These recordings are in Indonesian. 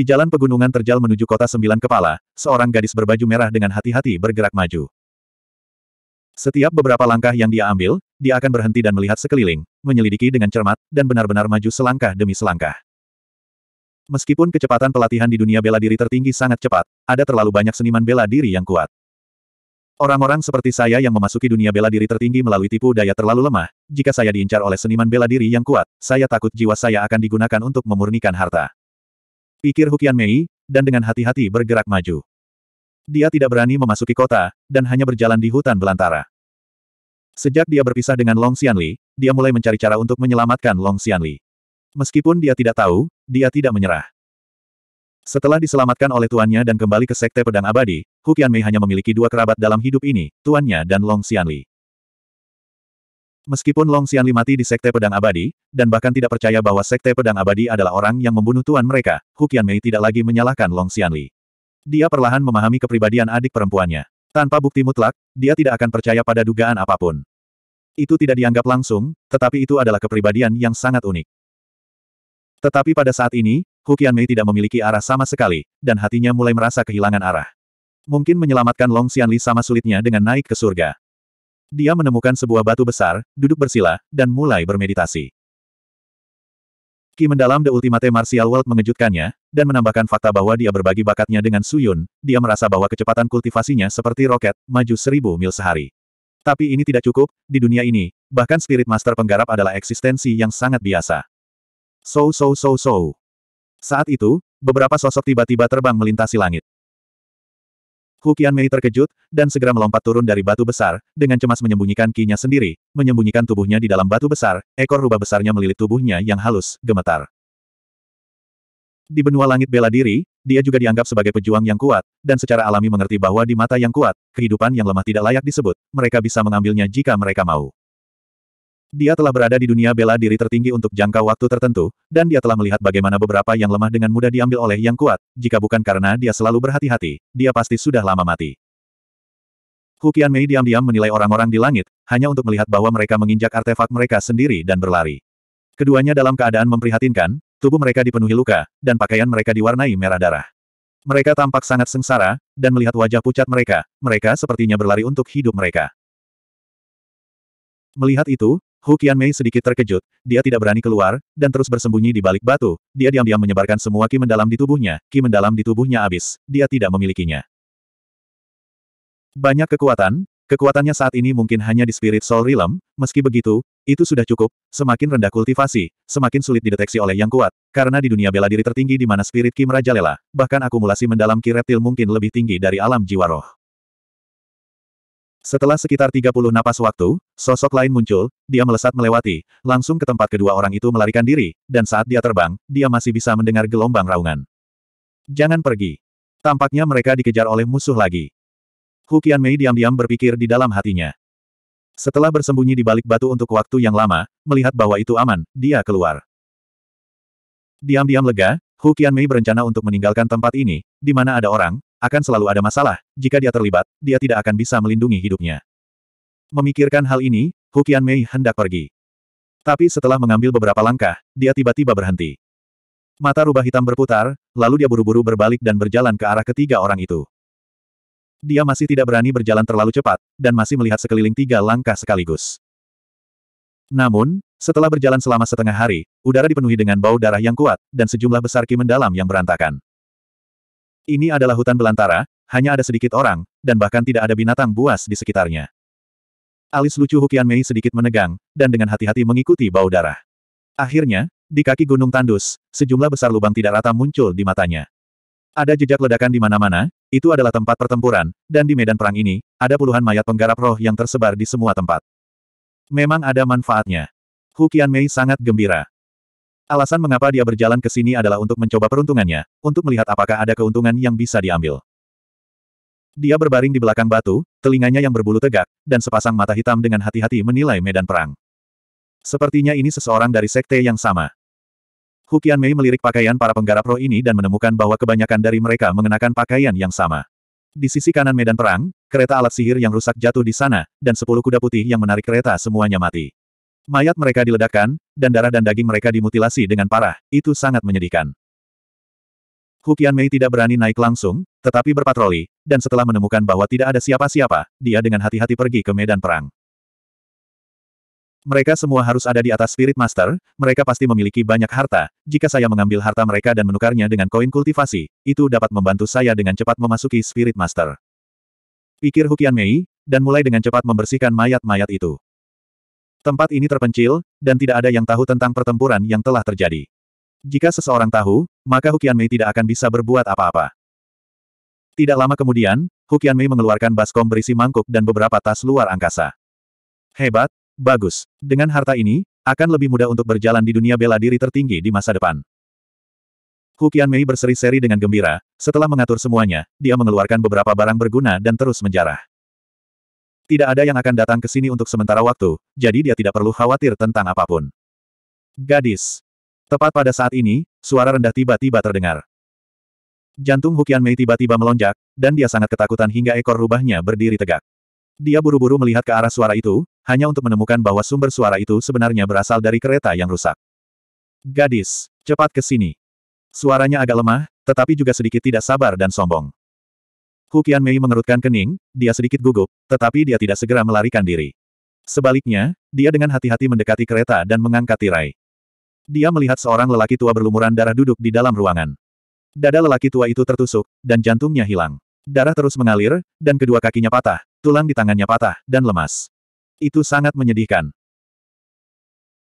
Di jalan pegunungan terjal menuju kota sembilan kepala, seorang gadis berbaju merah dengan hati-hati bergerak maju. Setiap beberapa langkah yang dia ambil, dia akan berhenti dan melihat sekeliling, menyelidiki dengan cermat, dan benar-benar maju selangkah demi selangkah. Meskipun kecepatan pelatihan di dunia bela diri tertinggi sangat cepat, ada terlalu banyak seniman bela diri yang kuat. Orang-orang seperti saya yang memasuki dunia bela diri tertinggi melalui tipu daya terlalu lemah, jika saya diincar oleh seniman bela diri yang kuat, saya takut jiwa saya akan digunakan untuk memurnikan harta. Pikir Hukian Mei, dan dengan hati-hati bergerak maju. Dia tidak berani memasuki kota, dan hanya berjalan di hutan belantara. Sejak dia berpisah dengan Long Xianli, dia mulai mencari cara untuk menyelamatkan Long Xianli. Meskipun dia tidak tahu, dia tidak menyerah. Setelah diselamatkan oleh tuannya dan kembali ke Sekte Pedang Abadi, Hukian Mei hanya memiliki dua kerabat dalam hidup ini, tuannya dan Long Xianli. Meskipun Long Xianli mati di Sekte Pedang Abadi, dan bahkan tidak percaya bahwa Sekte Pedang Abadi adalah orang yang membunuh tuan mereka, Hu Mei tidak lagi menyalahkan Long Xianli. Dia perlahan memahami kepribadian adik perempuannya. Tanpa bukti mutlak, dia tidak akan percaya pada dugaan apapun. Itu tidak dianggap langsung, tetapi itu adalah kepribadian yang sangat unik. Tetapi pada saat ini, Hu Mei tidak memiliki arah sama sekali, dan hatinya mulai merasa kehilangan arah. Mungkin menyelamatkan Long Xianli sama sulitnya dengan naik ke surga dia menemukan sebuah batu besar, duduk bersila, dan mulai bermeditasi. Ki mendalam The Ultimate Martial World mengejutkannya, dan menambahkan fakta bahwa dia berbagi bakatnya dengan Suyun, dia merasa bahwa kecepatan kultivasinya seperti roket, maju seribu mil sehari. Tapi ini tidak cukup, di dunia ini, bahkan spirit master penggarap adalah eksistensi yang sangat biasa. So so so so. Saat itu, beberapa sosok tiba-tiba terbang melintasi langit. Hu Mei terkejut, dan segera melompat turun dari batu besar, dengan cemas menyembunyikan kinya sendiri, menyembunyikan tubuhnya di dalam batu besar, ekor rubah besarnya melilit tubuhnya yang halus, gemetar. Di benua langit bela diri, dia juga dianggap sebagai pejuang yang kuat, dan secara alami mengerti bahwa di mata yang kuat, kehidupan yang lemah tidak layak disebut, mereka bisa mengambilnya jika mereka mau. Dia telah berada di dunia bela diri tertinggi untuk jangka waktu tertentu, dan dia telah melihat bagaimana beberapa yang lemah dengan mudah diambil oleh yang kuat, jika bukan karena dia selalu berhati-hati, dia pasti sudah lama mati. Hukian Mei diam-diam menilai orang-orang di langit, hanya untuk melihat bahwa mereka menginjak artefak mereka sendiri dan berlari. Keduanya dalam keadaan memprihatinkan, tubuh mereka dipenuhi luka, dan pakaian mereka diwarnai merah darah. Mereka tampak sangat sengsara, dan melihat wajah pucat mereka, mereka sepertinya berlari untuk hidup mereka. Melihat itu, Hu Mei sedikit terkejut, dia tidak berani keluar, dan terus bersembunyi di balik batu, dia diam-diam menyebarkan semua ki mendalam di tubuhnya, ki mendalam di tubuhnya habis, dia tidak memilikinya. Banyak kekuatan, kekuatannya saat ini mungkin hanya di Spirit Soul Realm, meski begitu, itu sudah cukup, semakin rendah kultivasi, semakin sulit dideteksi oleh yang kuat, karena di dunia bela diri tertinggi di mana Spirit Ki merajalela, bahkan akumulasi mendalam ki reptil mungkin lebih tinggi dari alam jiwa roh. Setelah sekitar 30 napas waktu, sosok lain muncul, dia melesat melewati, langsung ke tempat kedua orang itu melarikan diri, dan saat dia terbang, dia masih bisa mendengar gelombang raungan. Jangan pergi. Tampaknya mereka dikejar oleh musuh lagi. Hu Mei diam-diam berpikir di dalam hatinya. Setelah bersembunyi di balik batu untuk waktu yang lama, melihat bahwa itu aman, dia keluar. Diam-diam lega, Hu Mei berencana untuk meninggalkan tempat ini, di mana ada orang, akan selalu ada masalah, jika dia terlibat, dia tidak akan bisa melindungi hidupnya. Memikirkan hal ini, Hukian Mei hendak pergi. Tapi setelah mengambil beberapa langkah, dia tiba-tiba berhenti. Mata rubah hitam berputar, lalu dia buru-buru berbalik dan berjalan ke arah ketiga orang itu. Dia masih tidak berani berjalan terlalu cepat, dan masih melihat sekeliling tiga langkah sekaligus. Namun, setelah berjalan selama setengah hari, udara dipenuhi dengan bau darah yang kuat, dan sejumlah besar ki mendalam yang berantakan. Ini adalah hutan belantara, hanya ada sedikit orang, dan bahkan tidak ada binatang buas di sekitarnya. Alis lucu Hukian Mei sedikit menegang, dan dengan hati-hati mengikuti bau darah. Akhirnya, di kaki gunung tandus, sejumlah besar lubang tidak rata muncul di matanya. Ada jejak ledakan di mana-mana, itu adalah tempat pertempuran, dan di medan perang ini, ada puluhan mayat penggarap roh yang tersebar di semua tempat. Memang ada manfaatnya. Hukian Mei sangat gembira. Alasan mengapa dia berjalan ke sini adalah untuk mencoba peruntungannya, untuk melihat apakah ada keuntungan yang bisa diambil. Dia berbaring di belakang batu, telinganya yang berbulu tegak, dan sepasang mata hitam dengan hati-hati menilai medan perang. Sepertinya ini seseorang dari sekte yang sama. Hukian Mei melirik pakaian para penggarap roh ini dan menemukan bahwa kebanyakan dari mereka mengenakan pakaian yang sama. Di sisi kanan medan perang, kereta alat sihir yang rusak jatuh di sana, dan sepuluh kuda putih yang menarik kereta semuanya mati. Mayat mereka diledakkan, dan darah dan daging mereka dimutilasi dengan parah, itu sangat menyedihkan. Hukian Mei tidak berani naik langsung, tetapi berpatroli, dan setelah menemukan bahwa tidak ada siapa-siapa, dia dengan hati-hati pergi ke medan perang. Mereka semua harus ada di atas Spirit Master, mereka pasti memiliki banyak harta, jika saya mengambil harta mereka dan menukarnya dengan koin kultivasi, itu dapat membantu saya dengan cepat memasuki Spirit Master. Pikir Hukian Mei, dan mulai dengan cepat membersihkan mayat-mayat itu. Tempat ini terpencil, dan tidak ada yang tahu tentang pertempuran yang telah terjadi. Jika seseorang tahu, maka Hukian Mei tidak akan bisa berbuat apa-apa. Tidak lama kemudian, Hukian Mei mengeluarkan baskom berisi mangkuk dan beberapa tas luar angkasa. Hebat, bagus. Dengan harta ini, akan lebih mudah untuk berjalan di dunia bela diri tertinggi di masa depan. Hukian Mei berseri-seri dengan gembira, setelah mengatur semuanya, dia mengeluarkan beberapa barang berguna dan terus menjarah. Tidak ada yang akan datang ke sini untuk sementara waktu, jadi dia tidak perlu khawatir tentang apapun. Gadis. Tepat pada saat ini, suara rendah tiba-tiba terdengar. Jantung Hukian Mei tiba-tiba melonjak, dan dia sangat ketakutan hingga ekor rubahnya berdiri tegak. Dia buru-buru melihat ke arah suara itu, hanya untuk menemukan bahwa sumber suara itu sebenarnya berasal dari kereta yang rusak. Gadis, cepat ke sini. Suaranya agak lemah, tetapi juga sedikit tidak sabar dan sombong. Hukian Mei mengerutkan kening, dia sedikit gugup, tetapi dia tidak segera melarikan diri. Sebaliknya, dia dengan hati-hati mendekati kereta dan mengangkat tirai. Dia melihat seorang lelaki tua berlumuran darah duduk di dalam ruangan. Dada lelaki tua itu tertusuk, dan jantungnya hilang. Darah terus mengalir, dan kedua kakinya patah, tulang di tangannya patah, dan lemas. Itu sangat menyedihkan.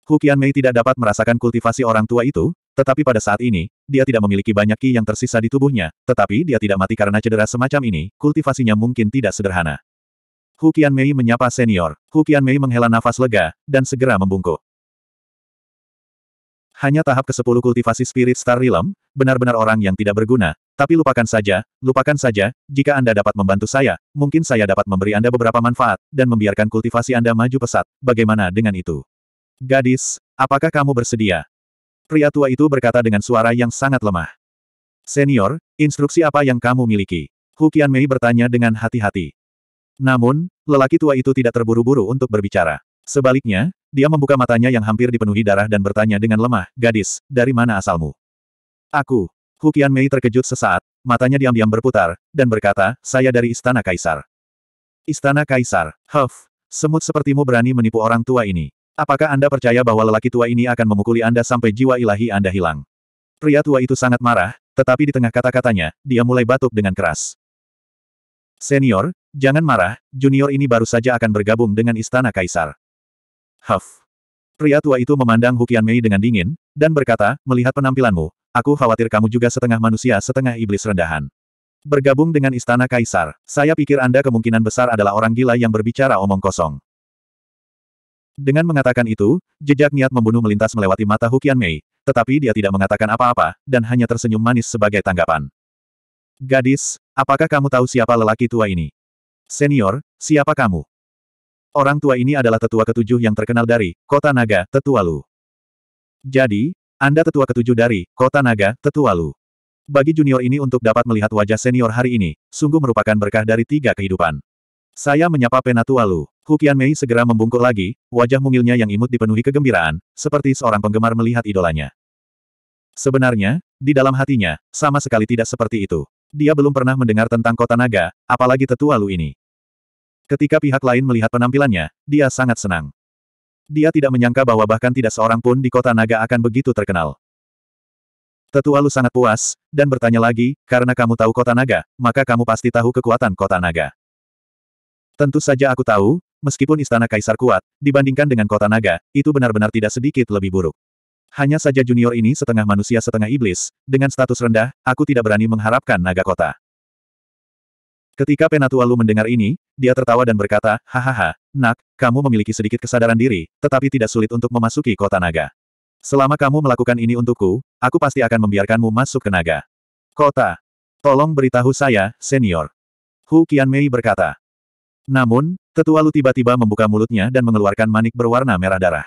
Hukian Mei tidak dapat merasakan kultivasi orang tua itu, tetapi pada saat ini, dia tidak memiliki banyak ki yang tersisa di tubuhnya, tetapi dia tidak mati karena cedera semacam ini, kultivasinya mungkin tidak sederhana. Hu Qianmei menyapa senior. Hu Qianmei menghela nafas lega, dan segera membungkuk. Hanya tahap ke-10 kultivasi Spirit Star Realm, benar-benar orang yang tidak berguna, tapi lupakan saja, lupakan saja, jika Anda dapat membantu saya, mungkin saya dapat memberi Anda beberapa manfaat, dan membiarkan kultivasi Anda maju pesat, bagaimana dengan itu? Gadis, apakah kamu bersedia? pria tua itu berkata dengan suara yang sangat lemah. Senior, instruksi apa yang kamu miliki? Hukian Mei bertanya dengan hati-hati. Namun, lelaki tua itu tidak terburu-buru untuk berbicara. Sebaliknya, dia membuka matanya yang hampir dipenuhi darah dan bertanya dengan lemah, gadis, dari mana asalmu? Aku. Hukian Mei terkejut sesaat, matanya diam-diam berputar, dan berkata, saya dari Istana Kaisar. Istana Kaisar, Huff, semut sepertimu berani menipu orang tua ini. Apakah Anda percaya bahwa lelaki tua ini akan memukuli Anda sampai jiwa ilahi Anda hilang? Pria tua itu sangat marah, tetapi di tengah kata-katanya, dia mulai batuk dengan keras. Senior, jangan marah, junior ini baru saja akan bergabung dengan istana kaisar. Huff. Pria tua itu memandang Hukian Mei dengan dingin, dan berkata, melihat penampilanmu, aku khawatir kamu juga setengah manusia setengah iblis rendahan. Bergabung dengan istana kaisar, saya pikir Anda kemungkinan besar adalah orang gila yang berbicara omong kosong. Dengan mengatakan itu, jejak niat membunuh melintas melewati mata Hukian Mei, tetapi dia tidak mengatakan apa-apa, dan hanya tersenyum manis sebagai tanggapan. Gadis, apakah kamu tahu siapa lelaki tua ini? Senior, siapa kamu? Orang tua ini adalah tetua ketujuh yang terkenal dari Kota Naga, Tetualu. Jadi, Anda tetua ketujuh dari Kota Naga, Tetualu. Bagi junior ini untuk dapat melihat wajah senior hari ini, sungguh merupakan berkah dari tiga kehidupan. Saya menyapa Penatualu. Hukian Mei segera membungkuk lagi, wajah mungilnya yang imut dipenuhi kegembiraan, seperti seorang penggemar melihat idolanya. Sebenarnya, di dalam hatinya, sama sekali tidak seperti itu. Dia belum pernah mendengar tentang kota naga, apalagi tetua Lu ini. Ketika pihak lain melihat penampilannya, dia sangat senang. Dia tidak menyangka bahwa bahkan tidak seorang pun di kota naga akan begitu terkenal. Tetua Lu sangat puas, dan bertanya lagi, karena kamu tahu kota naga, maka kamu pasti tahu kekuatan kota naga. Tentu saja aku tahu, Meskipun istana kaisar kuat, dibandingkan dengan kota naga, itu benar-benar tidak sedikit lebih buruk. Hanya saja junior ini setengah manusia setengah iblis, dengan status rendah, aku tidak berani mengharapkan naga kota. Ketika Penatua Lu mendengar ini, dia tertawa dan berkata, Hahaha, nak, kamu memiliki sedikit kesadaran diri, tetapi tidak sulit untuk memasuki kota naga. Selama kamu melakukan ini untukku, aku pasti akan membiarkanmu masuk ke naga. Kota. Tolong beritahu saya, senior. Hu Qianmei berkata. Namun, Tetua Lu tiba-tiba membuka mulutnya dan mengeluarkan manik berwarna merah darah.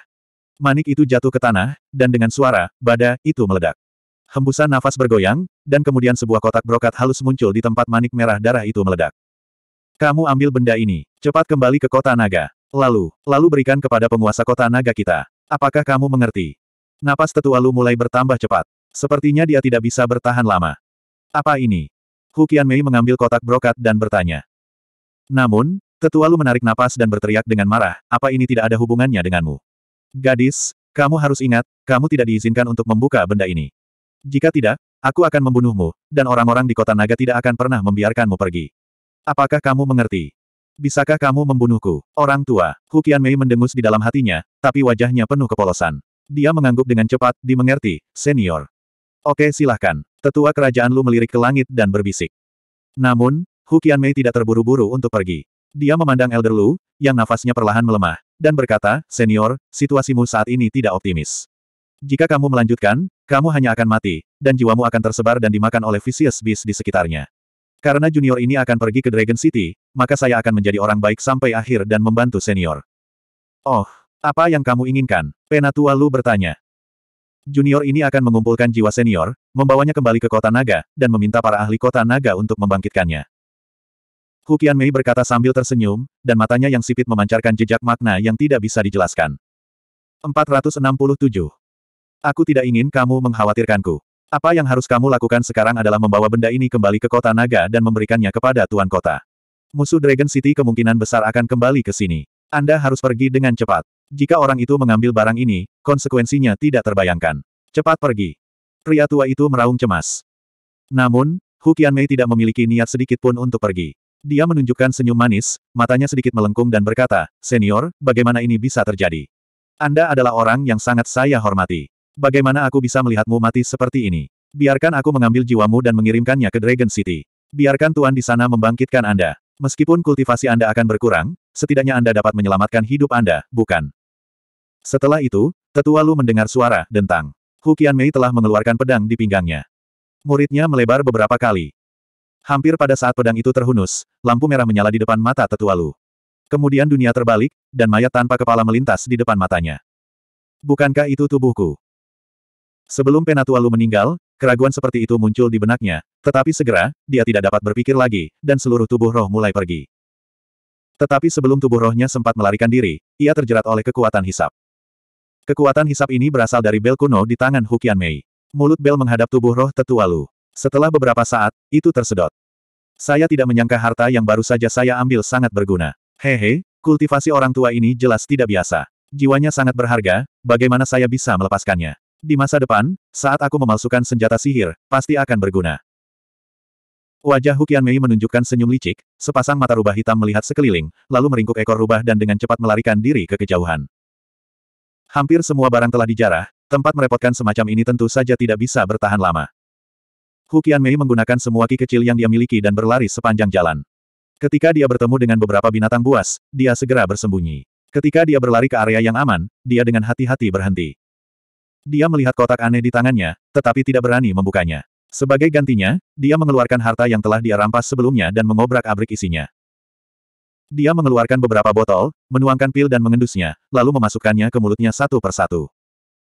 Manik itu jatuh ke tanah, dan dengan suara, bada, itu meledak. Hembusan nafas bergoyang, dan kemudian sebuah kotak brokat halus muncul di tempat manik merah darah itu meledak. Kamu ambil benda ini, cepat kembali ke kota naga. Lalu, lalu berikan kepada penguasa kota naga kita. Apakah kamu mengerti? Napas tetua Lu mulai bertambah cepat. Sepertinya dia tidak bisa bertahan lama. Apa ini? Hukian Mei mengambil kotak brokat dan bertanya. Namun, Tetua Lu menarik napas dan berteriak dengan marah, apa ini tidak ada hubungannya denganmu? Gadis, kamu harus ingat, kamu tidak diizinkan untuk membuka benda ini. Jika tidak, aku akan membunuhmu, dan orang-orang di kota naga tidak akan pernah membiarkanmu pergi. Apakah kamu mengerti? Bisakah kamu membunuhku? Orang tua, Hukian Mei mendengus di dalam hatinya, tapi wajahnya penuh kepolosan. Dia mengangguk dengan cepat, dimengerti, senior. Oke silahkan. Tetua kerajaan Lu melirik ke langit dan berbisik. Namun, Hukian Mei tidak terburu-buru untuk pergi. Dia memandang Elder Lu, yang nafasnya perlahan melemah, dan berkata, Senior, situasimu saat ini tidak optimis. Jika kamu melanjutkan, kamu hanya akan mati, dan jiwamu akan tersebar dan dimakan oleh vicious beast di sekitarnya. Karena junior ini akan pergi ke Dragon City, maka saya akan menjadi orang baik sampai akhir dan membantu senior. Oh, apa yang kamu inginkan? Penatua Lu bertanya. Junior ini akan mengumpulkan jiwa senior, membawanya kembali ke kota naga, dan meminta para ahli kota naga untuk membangkitkannya. Hukian Mei berkata sambil tersenyum, dan matanya yang sipit memancarkan jejak makna yang tidak bisa dijelaskan. 467. Aku tidak ingin kamu mengkhawatirkanku. Apa yang harus kamu lakukan sekarang adalah membawa benda ini kembali ke kota naga dan memberikannya kepada tuan kota. Musuh Dragon City kemungkinan besar akan kembali ke sini. Anda harus pergi dengan cepat. Jika orang itu mengambil barang ini, konsekuensinya tidak terbayangkan. Cepat pergi. Pria tua itu meraung cemas. Namun, Hukian Mei tidak memiliki niat sedikit pun untuk pergi. Dia menunjukkan senyum manis, matanya sedikit melengkung dan berkata, Senior, bagaimana ini bisa terjadi? Anda adalah orang yang sangat saya hormati. Bagaimana aku bisa melihatmu mati seperti ini? Biarkan aku mengambil jiwamu dan mengirimkannya ke Dragon City. Biarkan Tuan di sana membangkitkan Anda. Meskipun kultivasi Anda akan berkurang, setidaknya Anda dapat menyelamatkan hidup Anda, bukan? Setelah itu, tetua Lu mendengar suara, dentang. Hu Mei telah mengeluarkan pedang di pinggangnya. Muridnya melebar beberapa kali. Hampir pada saat pedang itu terhunus, lampu merah menyala di depan mata tetua Lu. Kemudian dunia terbalik, dan mayat tanpa kepala melintas di depan matanya. Bukankah itu tubuhku? Sebelum penatua Lu meninggal, keraguan seperti itu muncul di benaknya, tetapi segera, dia tidak dapat berpikir lagi, dan seluruh tubuh roh mulai pergi. Tetapi sebelum tubuh rohnya sempat melarikan diri, ia terjerat oleh kekuatan hisap. Kekuatan hisap ini berasal dari bel kuno di tangan Hukian Mei. Mulut bel menghadap tubuh roh tetua Lu. Setelah beberapa saat, itu tersedot. Saya tidak menyangka harta yang baru saja saya ambil sangat berguna. Hehe, kultivasi orang tua ini jelas tidak biasa. Jiwanya sangat berharga, bagaimana saya bisa melepaskannya? Di masa depan, saat aku memalsukan senjata sihir, pasti akan berguna. Wajah Hukian Mei menunjukkan senyum licik, sepasang mata rubah hitam melihat sekeliling, lalu meringkuk ekor rubah dan dengan cepat melarikan diri ke kejauhan. Hampir semua barang telah dijarah, tempat merepotkan semacam ini tentu saja tidak bisa bertahan lama. Hukian Mei menggunakan semua ki kecil yang dia miliki dan berlari sepanjang jalan. Ketika dia bertemu dengan beberapa binatang buas, dia segera bersembunyi. Ketika dia berlari ke area yang aman, dia dengan hati-hati berhenti. Dia melihat kotak aneh di tangannya, tetapi tidak berani membukanya. Sebagai gantinya, dia mengeluarkan harta yang telah dia rampas sebelumnya dan mengobrak-abrik isinya. Dia mengeluarkan beberapa botol, menuangkan pil dan mengendusnya, lalu memasukkannya ke mulutnya satu persatu.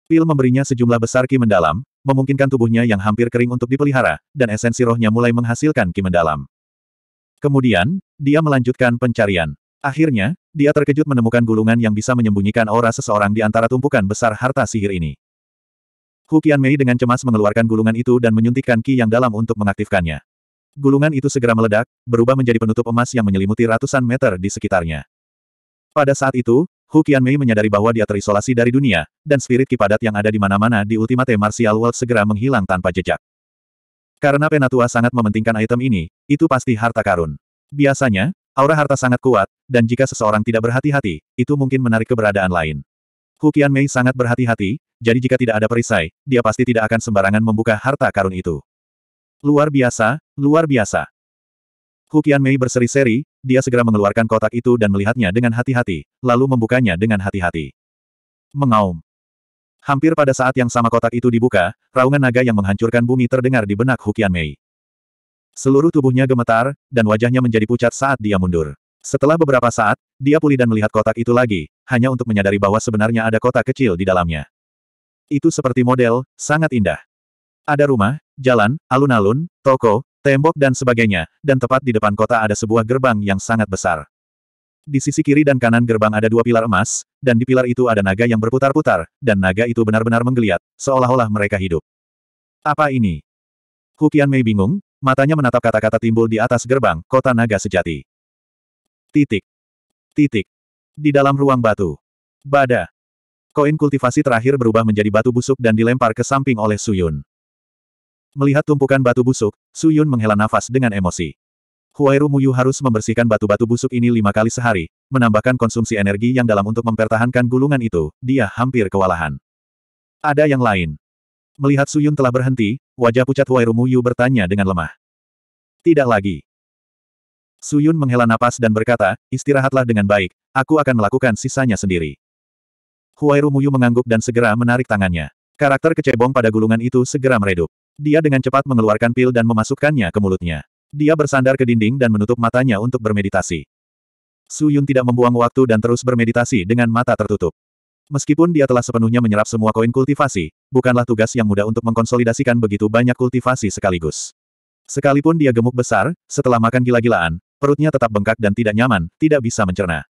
Phil memberinya sejumlah besar ki mendalam, memungkinkan tubuhnya yang hampir kering untuk dipelihara, dan esensi rohnya mulai menghasilkan ki mendalam. Kemudian, dia melanjutkan pencarian. Akhirnya, dia terkejut menemukan gulungan yang bisa menyembunyikan aura seseorang di antara tumpukan besar harta sihir ini. Hu Mei dengan cemas mengeluarkan gulungan itu dan menyuntikkan ki yang dalam untuk mengaktifkannya. Gulungan itu segera meledak, berubah menjadi penutup emas yang menyelimuti ratusan meter di sekitarnya. Pada saat itu, Hu Qianmei menyadari bahwa dia terisolasi dari dunia, dan spirit kipadat yang ada di mana-mana di Ultimate Martial World segera menghilang tanpa jejak. Karena Penatua sangat mementingkan item ini, itu pasti harta karun. Biasanya, aura harta sangat kuat, dan jika seseorang tidak berhati-hati, itu mungkin menarik keberadaan lain. Hu Qianmei sangat berhati-hati, jadi jika tidak ada perisai, dia pasti tidak akan sembarangan membuka harta karun itu. Luar biasa, luar biasa. Hukian Mei berseri-seri, dia segera mengeluarkan kotak itu dan melihatnya dengan hati-hati, lalu membukanya dengan hati-hati. Mengaum. Hampir pada saat yang sama kotak itu dibuka, raungan naga yang menghancurkan bumi terdengar di benak Hukian Mei. Seluruh tubuhnya gemetar, dan wajahnya menjadi pucat saat dia mundur. Setelah beberapa saat, dia pulih dan melihat kotak itu lagi, hanya untuk menyadari bahwa sebenarnya ada kotak kecil di dalamnya. Itu seperti model, sangat indah. Ada rumah, jalan, alun-alun, toko, tembok dan sebagainya, dan tepat di depan kota ada sebuah gerbang yang sangat besar. Di sisi kiri dan kanan gerbang ada dua pilar emas, dan di pilar itu ada naga yang berputar-putar, dan naga itu benar-benar menggeliat, seolah-olah mereka hidup. Apa ini? Hukian Mei bingung, matanya menatap kata-kata timbul di atas gerbang, kota naga sejati. Titik. Titik. Di dalam ruang batu. Bada. Koin kultivasi terakhir berubah menjadi batu busuk dan dilempar ke samping oleh Suyun. Melihat tumpukan batu busuk, Su Yun menghela nafas dengan emosi. Huairu Muyu harus membersihkan batu-batu busuk ini lima kali sehari, menambahkan konsumsi energi yang dalam untuk mempertahankan gulungan itu, dia hampir kewalahan. Ada yang lain. Melihat Su Yun telah berhenti, wajah pucat Huairu Muyu bertanya dengan lemah. Tidak lagi. Su Yun menghela nafas dan berkata, istirahatlah dengan baik, aku akan melakukan sisanya sendiri. Huairu Muyu mengangguk dan segera menarik tangannya. Karakter kecebong pada gulungan itu segera meredup. Dia dengan cepat mengeluarkan pil dan memasukkannya ke mulutnya. Dia bersandar ke dinding dan menutup matanya untuk bermeditasi. Su Yun tidak membuang waktu dan terus bermeditasi dengan mata tertutup. Meskipun dia telah sepenuhnya menyerap semua koin kultivasi, bukanlah tugas yang mudah untuk mengkonsolidasikan begitu banyak kultivasi sekaligus. Sekalipun dia gemuk besar, setelah makan gila-gilaan, perutnya tetap bengkak dan tidak nyaman, tidak bisa mencerna.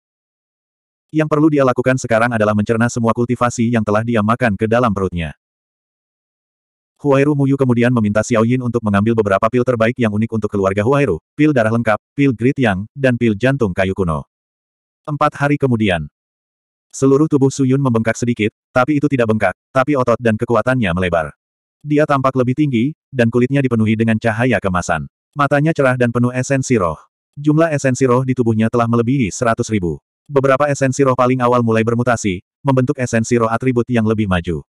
Yang perlu dia lakukan sekarang adalah mencerna semua kultivasi yang telah dia makan ke dalam perutnya. Huairu Muyu kemudian meminta Xiao Yin untuk mengambil beberapa pil terbaik yang unik untuk keluarga Huairu, pil darah lengkap, pil grit yang, dan pil jantung kayu kuno. Empat hari kemudian. Seluruh tubuh Su Yun membengkak sedikit, tapi itu tidak bengkak, tapi otot dan kekuatannya melebar. Dia tampak lebih tinggi, dan kulitnya dipenuhi dengan cahaya kemasan. Matanya cerah dan penuh esensi roh. Jumlah esensi roh di tubuhnya telah melebihi seratus ribu beberapa esensi roh paling awal mulai bermutasi, membentuk esensi roh atribut yang lebih maju.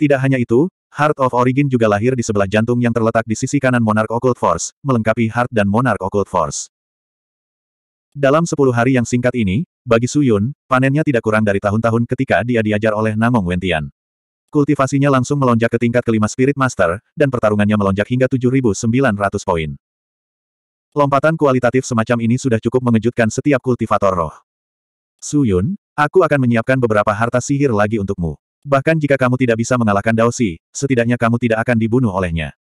Tidak hanya itu, Heart of Origin juga lahir di sebelah jantung yang terletak di sisi kanan Monarch Occult Force, melengkapi Heart dan Monarch Occult Force. Dalam sepuluh hari yang singkat ini, bagi Suyun, panennya tidak kurang dari tahun-tahun ketika dia diajar oleh Namong Wentian. Kultivasinya langsung melonjak ke tingkat kelima Spirit Master, dan pertarungannya melonjak hingga 7.900 poin. Lompatan kualitatif semacam ini sudah cukup mengejutkan setiap kultivator roh. Su Yun, aku akan menyiapkan beberapa harta sihir lagi untukmu. Bahkan jika kamu tidak bisa mengalahkan Dao Si, setidaknya kamu tidak akan dibunuh olehnya.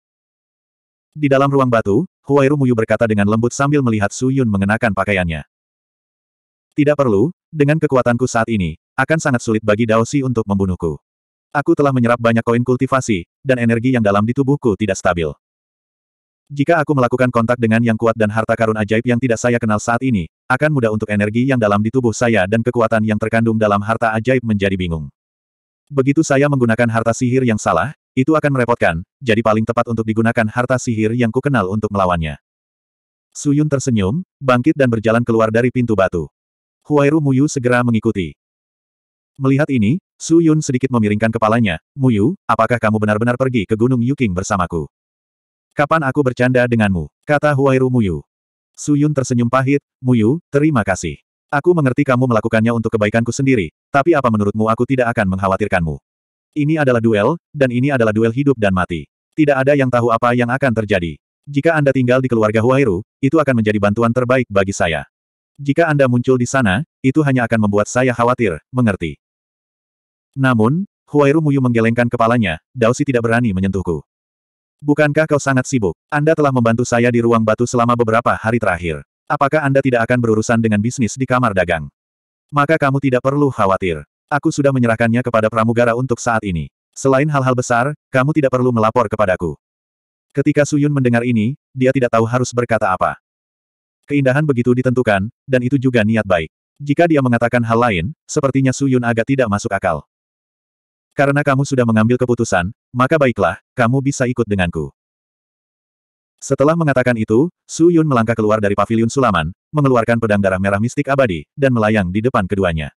Di dalam ruang batu, Huairu Muyu berkata dengan lembut sambil melihat Su Yun mengenakan pakaiannya. Tidak perlu, dengan kekuatanku saat ini, akan sangat sulit bagi Dao Si untuk membunuhku. Aku telah menyerap banyak koin kultivasi, dan energi yang dalam di tubuhku tidak stabil. Jika aku melakukan kontak dengan yang kuat dan harta karun ajaib yang tidak saya kenal saat ini, akan mudah untuk energi yang dalam di tubuh saya dan kekuatan yang terkandung dalam harta ajaib menjadi bingung. Begitu saya menggunakan harta sihir yang salah, itu akan merepotkan, jadi paling tepat untuk digunakan harta sihir yang kukenal untuk melawannya. Suyun tersenyum, bangkit dan berjalan keluar dari pintu batu. Huairu Muyu segera mengikuti. Melihat ini, Suyun sedikit memiringkan kepalanya, Muyu, apakah kamu benar-benar pergi ke Gunung Yuking bersamaku? Kapan aku bercanda denganmu? Kata Huairu Muyu. Suyun tersenyum pahit, Muyu, terima kasih. Aku mengerti kamu melakukannya untuk kebaikanku sendiri, tapi apa menurutmu aku tidak akan mengkhawatirkanmu? Ini adalah duel, dan ini adalah duel hidup dan mati. Tidak ada yang tahu apa yang akan terjadi. Jika Anda tinggal di keluarga Huairu, itu akan menjadi bantuan terbaik bagi saya. Jika Anda muncul di sana, itu hanya akan membuat saya khawatir, mengerti. Namun, Huairu Muyu menggelengkan kepalanya, Daosi tidak berani menyentuhku. Bukankah kau sangat sibuk? Anda telah membantu saya di ruang batu selama beberapa hari terakhir. Apakah Anda tidak akan berurusan dengan bisnis di kamar dagang? Maka kamu tidak perlu khawatir. Aku sudah menyerahkannya kepada pramugara untuk saat ini. Selain hal-hal besar, kamu tidak perlu melapor kepadaku. Ketika Suyun mendengar ini, dia tidak tahu harus berkata apa. Keindahan begitu ditentukan, dan itu juga niat baik. Jika dia mengatakan hal lain, sepertinya Suyun agak tidak masuk akal. Karena kamu sudah mengambil keputusan, maka baiklah, kamu bisa ikut denganku. Setelah mengatakan itu, Su Yun melangkah keluar dari Pavilion sulaman, mengeluarkan pedang darah merah mistik abadi, dan melayang di depan keduanya.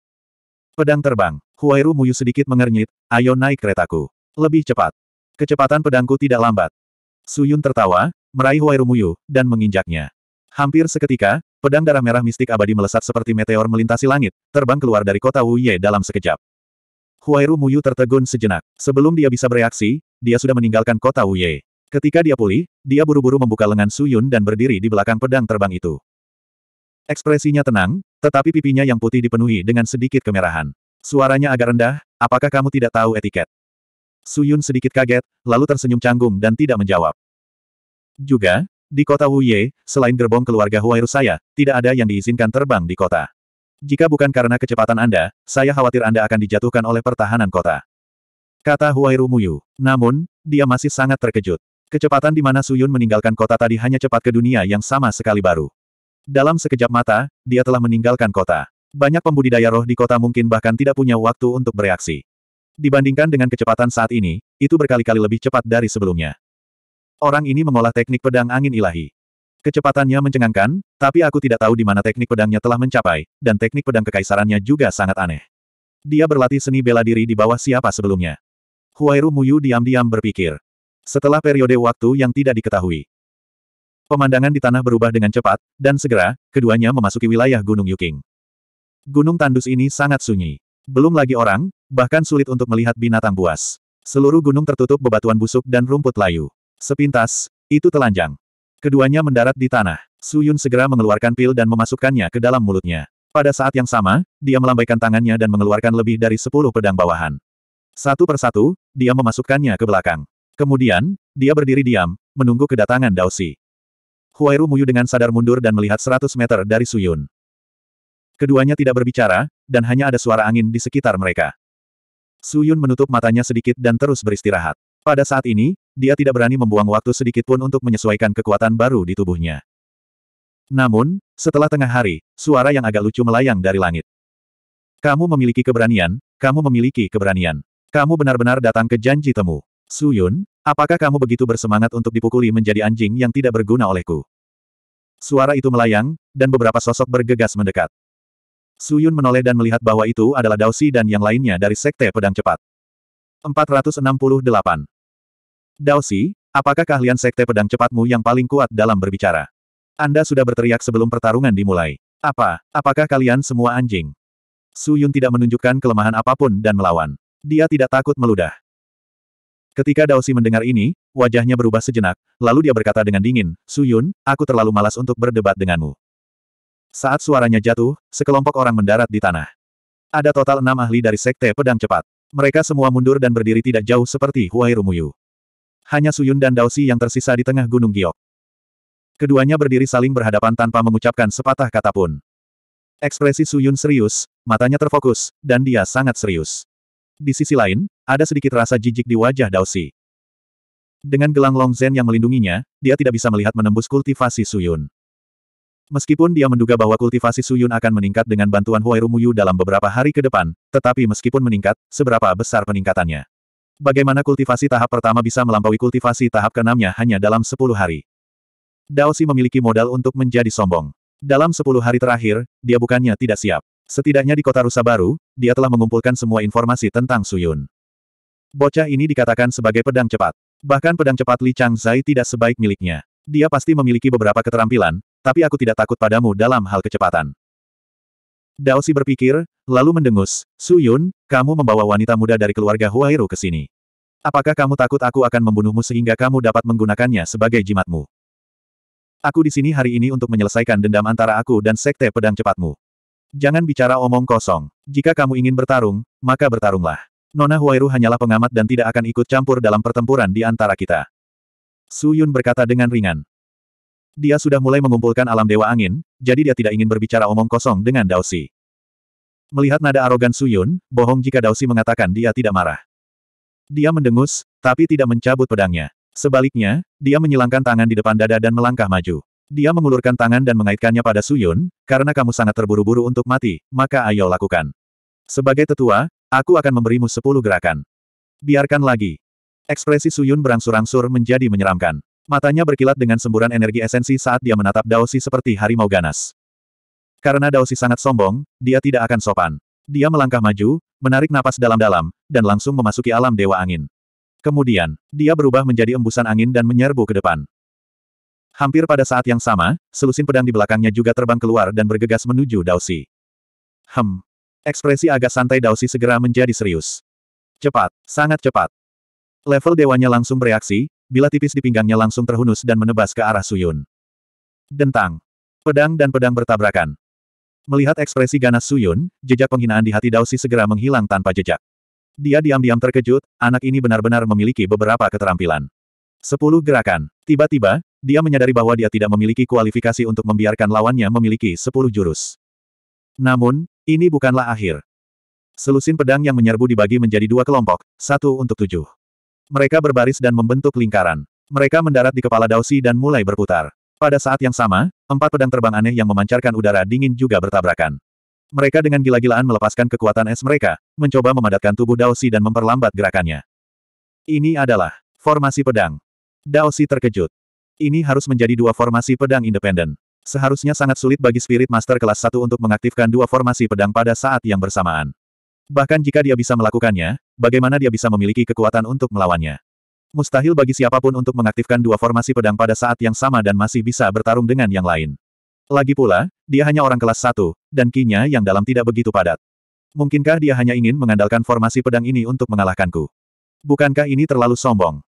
Pedang terbang, Huairu Muyu sedikit mengernyit, ayo naik keretaku. Lebih cepat. Kecepatan pedangku tidak lambat. Su Yun tertawa, meraih Huairu Muyu, dan menginjaknya. Hampir seketika, pedang darah merah mistik abadi melesat seperti meteor melintasi langit, terbang keluar dari kota Wuye dalam sekejap. Huairu Muyu tertegun sejenak. Sebelum dia bisa bereaksi, dia sudah meninggalkan kota Wuye. Ketika dia pulih, dia buru-buru membuka lengan Suyun dan berdiri di belakang pedang terbang itu. Ekspresinya tenang, tetapi pipinya yang putih dipenuhi dengan sedikit kemerahan. Suaranya agak rendah, apakah kamu tidak tahu etiket? Suyun sedikit kaget, lalu tersenyum canggung dan tidak menjawab. Juga, di kota Wuye, selain gerbong keluarga Huairu saya, tidak ada yang diizinkan terbang di kota. Jika bukan karena kecepatan Anda, saya khawatir Anda akan dijatuhkan oleh pertahanan kota. Kata Huairu Muyu. Namun, dia masih sangat terkejut. Kecepatan di mana Suyun meninggalkan kota tadi hanya cepat ke dunia yang sama sekali baru. Dalam sekejap mata, dia telah meninggalkan kota. Banyak pembudidaya roh di kota mungkin bahkan tidak punya waktu untuk bereaksi. Dibandingkan dengan kecepatan saat ini, itu berkali-kali lebih cepat dari sebelumnya. Orang ini mengolah teknik pedang angin ilahi. Kecepatannya mencengangkan, tapi aku tidak tahu di mana teknik pedangnya telah mencapai, dan teknik pedang kekaisarannya juga sangat aneh. Dia berlatih seni bela diri di bawah siapa sebelumnya. Huairu Muyu diam-diam berpikir. Setelah periode waktu yang tidak diketahui, pemandangan di tanah berubah dengan cepat, dan segera, keduanya memasuki wilayah Gunung Yuking. Gunung tandus ini sangat sunyi. Belum lagi orang, bahkan sulit untuk melihat binatang buas. Seluruh gunung tertutup bebatuan busuk dan rumput layu. Sepintas, itu telanjang. Keduanya mendarat di tanah. Su Yun segera mengeluarkan pil dan memasukkannya ke dalam mulutnya. Pada saat yang sama, dia melambaikan tangannya dan mengeluarkan lebih dari sepuluh pedang bawahan. Satu persatu, dia memasukkannya ke belakang. Kemudian, dia berdiri diam, menunggu kedatangan Daosi. Huairu Muyu dengan sadar mundur dan melihat seratus meter dari Su Yun. Keduanya tidak berbicara, dan hanya ada suara angin di sekitar mereka. Su Yun menutup matanya sedikit dan terus beristirahat. Pada saat ini, dia tidak berani membuang waktu sedikit pun untuk menyesuaikan kekuatan baru di tubuhnya. Namun, setelah tengah hari, suara yang agak lucu melayang dari langit. Kamu memiliki keberanian, kamu memiliki keberanian. Kamu benar-benar datang ke janji temu. Su Yun. apakah kamu begitu bersemangat untuk dipukuli menjadi anjing yang tidak berguna olehku? Suara itu melayang, dan beberapa sosok bergegas mendekat. Su Yun menoleh dan melihat bahwa itu adalah Daosi dan yang lainnya dari Sekte Pedang Cepat. 468. Daosi, apakah keahlian sekte pedang cepatmu yang paling kuat dalam berbicara? Anda sudah berteriak sebelum pertarungan dimulai. Apa, apakah kalian semua anjing? Su Yun tidak menunjukkan kelemahan apapun dan melawan. Dia tidak takut meludah. Ketika Daosi mendengar ini, wajahnya berubah sejenak, lalu dia berkata dengan dingin, Su Yun, aku terlalu malas untuk berdebat denganmu. Saat suaranya jatuh, sekelompok orang mendarat di tanah. Ada total enam ahli dari Sekte Pedang Cepat. Mereka semua mundur dan berdiri tidak jauh seperti Huairu Muyu hanya Suyun dan Daosi yang tersisa di tengah Gunung Giok. Keduanya berdiri saling berhadapan tanpa mengucapkan sepatah kata pun. Ekspresi Suyun serius, matanya terfokus, dan dia sangat serius. Di sisi lain, ada sedikit rasa jijik di wajah Daosi. Dengan gelang Long Zen yang melindunginya, dia tidak bisa melihat menembus kultivasi Suyun. Meskipun dia menduga bahwa kultivasi Suyun akan meningkat dengan bantuan Muyu dalam beberapa hari ke depan, tetapi meskipun meningkat, seberapa besar peningkatannya? Bagaimana kultivasi tahap pertama bisa melampaui kultivasi tahap keenamnya hanya dalam 10 hari? Daosi memiliki modal untuk menjadi sombong. Dalam 10 hari terakhir, dia bukannya tidak siap. Setidaknya di kota Rusa Baru, dia telah mengumpulkan semua informasi tentang Suyun. Bocah ini dikatakan sebagai pedang cepat. Bahkan pedang cepat Li Zai tidak sebaik miliknya. Dia pasti memiliki beberapa keterampilan, tapi aku tidak takut padamu dalam hal kecepatan. Daosi berpikir, lalu mendengus, Su Yun, kamu membawa wanita muda dari keluarga Huairu ke sini. Apakah kamu takut aku akan membunuhmu sehingga kamu dapat menggunakannya sebagai jimatmu? Aku di sini hari ini untuk menyelesaikan dendam antara aku dan Sekte Pedang Cepatmu. Jangan bicara omong kosong. Jika kamu ingin bertarung, maka bertarunglah. Nona Huairu hanyalah pengamat dan tidak akan ikut campur dalam pertempuran di antara kita. Su Yun berkata dengan ringan. Dia sudah mulai mengumpulkan alam dewa angin, jadi dia tidak ingin berbicara omong kosong dengan Daosi. Melihat nada arogan Suyun, bohong jika Daosi mengatakan dia tidak marah. Dia mendengus, tapi tidak mencabut pedangnya. Sebaliknya, dia menyilangkan tangan di depan dada dan melangkah maju. Dia mengulurkan tangan dan mengaitkannya pada Suyun, karena kamu sangat terburu-buru untuk mati, maka ayo lakukan. Sebagai tetua, aku akan memberimu sepuluh gerakan. Biarkan lagi. Ekspresi Suyun berangsur-angsur menjadi menyeramkan. Matanya berkilat dengan semburan energi esensi saat dia menatap Daosi seperti harimau ganas. Karena Daosi sangat sombong, dia tidak akan sopan. Dia melangkah maju, menarik napas dalam-dalam, dan langsung memasuki alam dewa angin. Kemudian, dia berubah menjadi embusan angin dan menyerbu ke depan. Hampir pada saat yang sama, selusin pedang di belakangnya juga terbang keluar dan bergegas menuju Daosi. Hem. Ekspresi agak santai Daosi segera menjadi serius. Cepat, sangat cepat. Level dewanya langsung bereaksi, bila tipis di pinggangnya langsung terhunus dan menebas ke arah Suyun. Dentang. Pedang dan pedang bertabrakan. Melihat ekspresi ganas Suyun, jejak penghinaan di hati Dausi segera menghilang tanpa jejak. Dia diam-diam terkejut, anak ini benar-benar memiliki beberapa keterampilan. Sepuluh gerakan. Tiba-tiba, dia menyadari bahwa dia tidak memiliki kualifikasi untuk membiarkan lawannya memiliki sepuluh jurus. Namun, ini bukanlah akhir. Selusin pedang yang menyerbu dibagi menjadi dua kelompok, satu untuk tujuh. Mereka berbaris dan membentuk lingkaran. Mereka mendarat di kepala Daosi dan mulai berputar. Pada saat yang sama, empat pedang terbang aneh yang memancarkan udara dingin juga bertabrakan. Mereka dengan gila-gilaan melepaskan kekuatan es mereka, mencoba memadatkan tubuh Daosi dan memperlambat gerakannya. Ini adalah formasi pedang. Daosi terkejut. Ini harus menjadi dua formasi pedang independen. Seharusnya sangat sulit bagi Spirit Master kelas 1 untuk mengaktifkan dua formasi pedang pada saat yang bersamaan. Bahkan jika dia bisa melakukannya, bagaimana dia bisa memiliki kekuatan untuk melawannya? Mustahil bagi siapapun untuk mengaktifkan dua formasi pedang pada saat yang sama dan masih bisa bertarung dengan yang lain. Lagi pula, dia hanya orang kelas satu, dan kinya yang dalam tidak begitu padat. Mungkinkah dia hanya ingin mengandalkan formasi pedang ini untuk mengalahkanku? Bukankah ini terlalu sombong?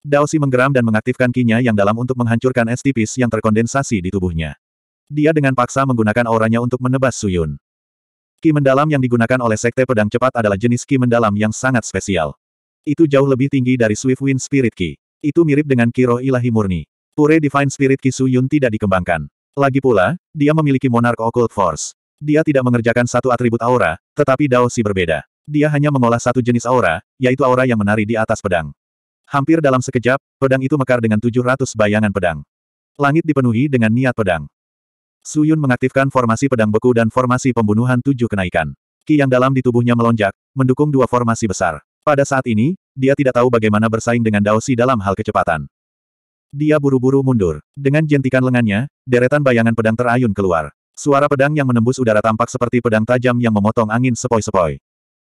Daosi menggeram dan mengaktifkan kinya yang dalam untuk menghancurkan es tipis yang terkondensasi di tubuhnya. Dia dengan paksa menggunakan auranya untuk menebas Suyun. Ki mendalam yang digunakan oleh Sekte Pedang Cepat adalah jenis Ki mendalam yang sangat spesial. Itu jauh lebih tinggi dari Swift Wind Spirit Ki. Itu mirip dengan Ki Roh Ilahi Murni. Pure Divine Spirit Ki Su Yun tidak dikembangkan. Lagi pula, dia memiliki Monarch Occult Force. Dia tidak mengerjakan satu atribut aura, tetapi Dao Si berbeda. Dia hanya mengolah satu jenis aura, yaitu aura yang menari di atas pedang. Hampir dalam sekejap, pedang itu mekar dengan 700 bayangan pedang. Langit dipenuhi dengan niat pedang. Su Yun mengaktifkan formasi pedang beku dan formasi pembunuhan tujuh kenaikan. Ki yang dalam di tubuhnya melonjak, mendukung dua formasi besar. Pada saat ini, dia tidak tahu bagaimana bersaing dengan Dao Si dalam hal kecepatan. Dia buru-buru mundur. Dengan jentikan lengannya, deretan bayangan pedang terayun keluar. Suara pedang yang menembus udara tampak seperti pedang tajam yang memotong angin sepoi-sepoi.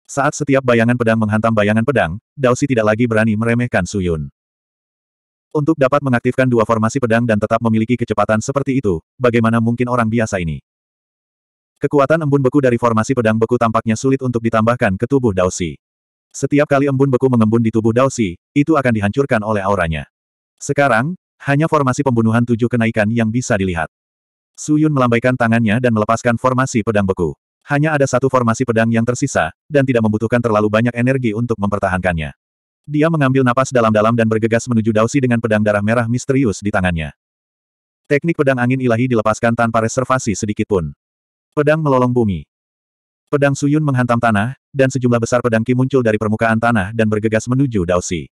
Saat setiap bayangan pedang menghantam bayangan pedang, Dao Si tidak lagi berani meremehkan Su Yun. Untuk dapat mengaktifkan dua formasi pedang dan tetap memiliki kecepatan seperti itu, bagaimana mungkin orang biasa ini? Kekuatan embun beku dari formasi pedang beku tampaknya sulit untuk ditambahkan ke tubuh Daosi. Setiap kali embun beku mengembun di tubuh Daosi, itu akan dihancurkan oleh auranya. Sekarang, hanya formasi pembunuhan tujuh kenaikan yang bisa dilihat. Su Yun melambaikan tangannya dan melepaskan formasi pedang beku. Hanya ada satu formasi pedang yang tersisa, dan tidak membutuhkan terlalu banyak energi untuk mempertahankannya. Dia mengambil napas dalam-dalam dan bergegas menuju Dausi dengan pedang darah merah misterius di tangannya. Teknik pedang angin ilahi dilepaskan tanpa reservasi sedikitpun. Pedang melolong bumi. Pedang Suyun menghantam tanah, dan sejumlah besar pedang Ki muncul dari permukaan tanah dan bergegas menuju Daosi.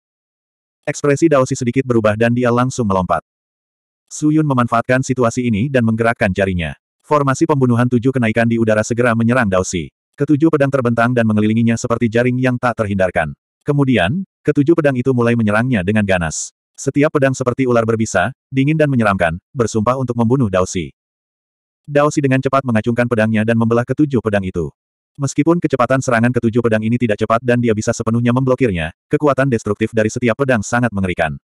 Ekspresi Daosi sedikit berubah dan dia langsung melompat. Suyun memanfaatkan situasi ini dan menggerakkan jarinya. Formasi pembunuhan tujuh kenaikan di udara segera menyerang Daosi. Ketujuh pedang terbentang dan mengelilinginya seperti jaring yang tak terhindarkan. Kemudian, Ketujuh pedang itu mulai menyerangnya dengan ganas. Setiap pedang seperti ular berbisa, dingin dan menyeramkan, bersumpah untuk membunuh Daosi. Daosi dengan cepat mengacungkan pedangnya dan membelah ketujuh pedang itu. Meskipun kecepatan serangan ketujuh pedang ini tidak cepat dan dia bisa sepenuhnya memblokirnya, kekuatan destruktif dari setiap pedang sangat mengerikan.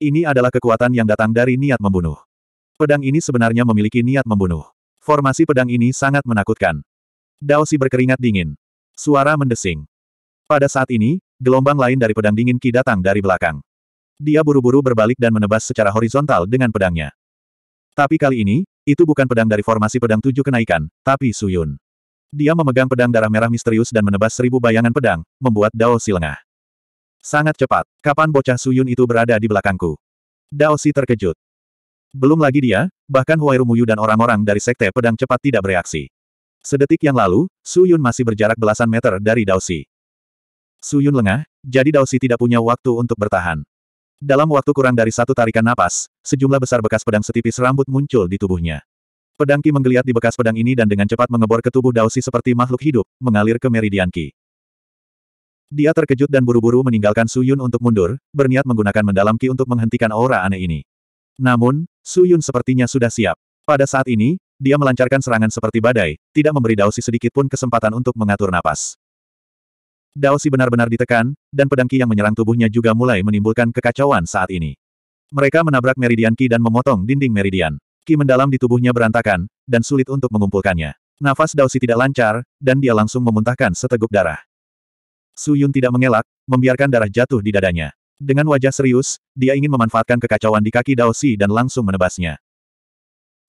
Ini adalah kekuatan yang datang dari niat membunuh. Pedang ini sebenarnya memiliki niat membunuh. Formasi pedang ini sangat menakutkan. Daosi berkeringat dingin. Suara mendesing. Pada saat ini, gelombang lain dari pedang dingin Ki datang dari belakang. Dia buru-buru berbalik dan menebas secara horizontal dengan pedangnya. Tapi kali ini, itu bukan pedang dari formasi pedang tujuh kenaikan, tapi Suyun. Dia memegang pedang darah merah misterius dan menebas seribu bayangan pedang, membuat Dao Si lengah. Sangat cepat, kapan bocah Suyun itu berada di belakangku? Dao Si terkejut. Belum lagi dia, bahkan Huai Rumuyu dan orang-orang dari sekte pedang cepat tidak bereaksi. Sedetik yang lalu, Suyun masih berjarak belasan meter dari Dao Si. Su Yun lengah, jadi Daosi tidak punya waktu untuk bertahan. Dalam waktu kurang dari satu tarikan napas, sejumlah besar bekas pedang setipis rambut muncul di tubuhnya. Pedang Ki menggeliat di bekas pedang ini dan dengan cepat mengebor ke tubuh Daosi seperti makhluk hidup, mengalir ke Meridian Ki. Dia terkejut dan buru-buru meninggalkan Su Yun untuk mundur, berniat menggunakan mendalam Ki untuk menghentikan aura aneh ini. Namun, Su Yun sepertinya sudah siap. Pada saat ini, dia melancarkan serangan seperti badai, tidak memberi Daosi sedikit pun kesempatan untuk mengatur napas. Daosi benar-benar ditekan, dan pedang Qi yang menyerang tubuhnya juga mulai menimbulkan kekacauan saat ini. Mereka menabrak meridian Qi dan memotong dinding meridian. Qi mendalam di tubuhnya berantakan, dan sulit untuk mengumpulkannya. Nafas Daosi tidak lancar, dan dia langsung memuntahkan seteguk darah. Su Yun tidak mengelak, membiarkan darah jatuh di dadanya. Dengan wajah serius, dia ingin memanfaatkan kekacauan di kaki Daosi dan langsung menebasnya.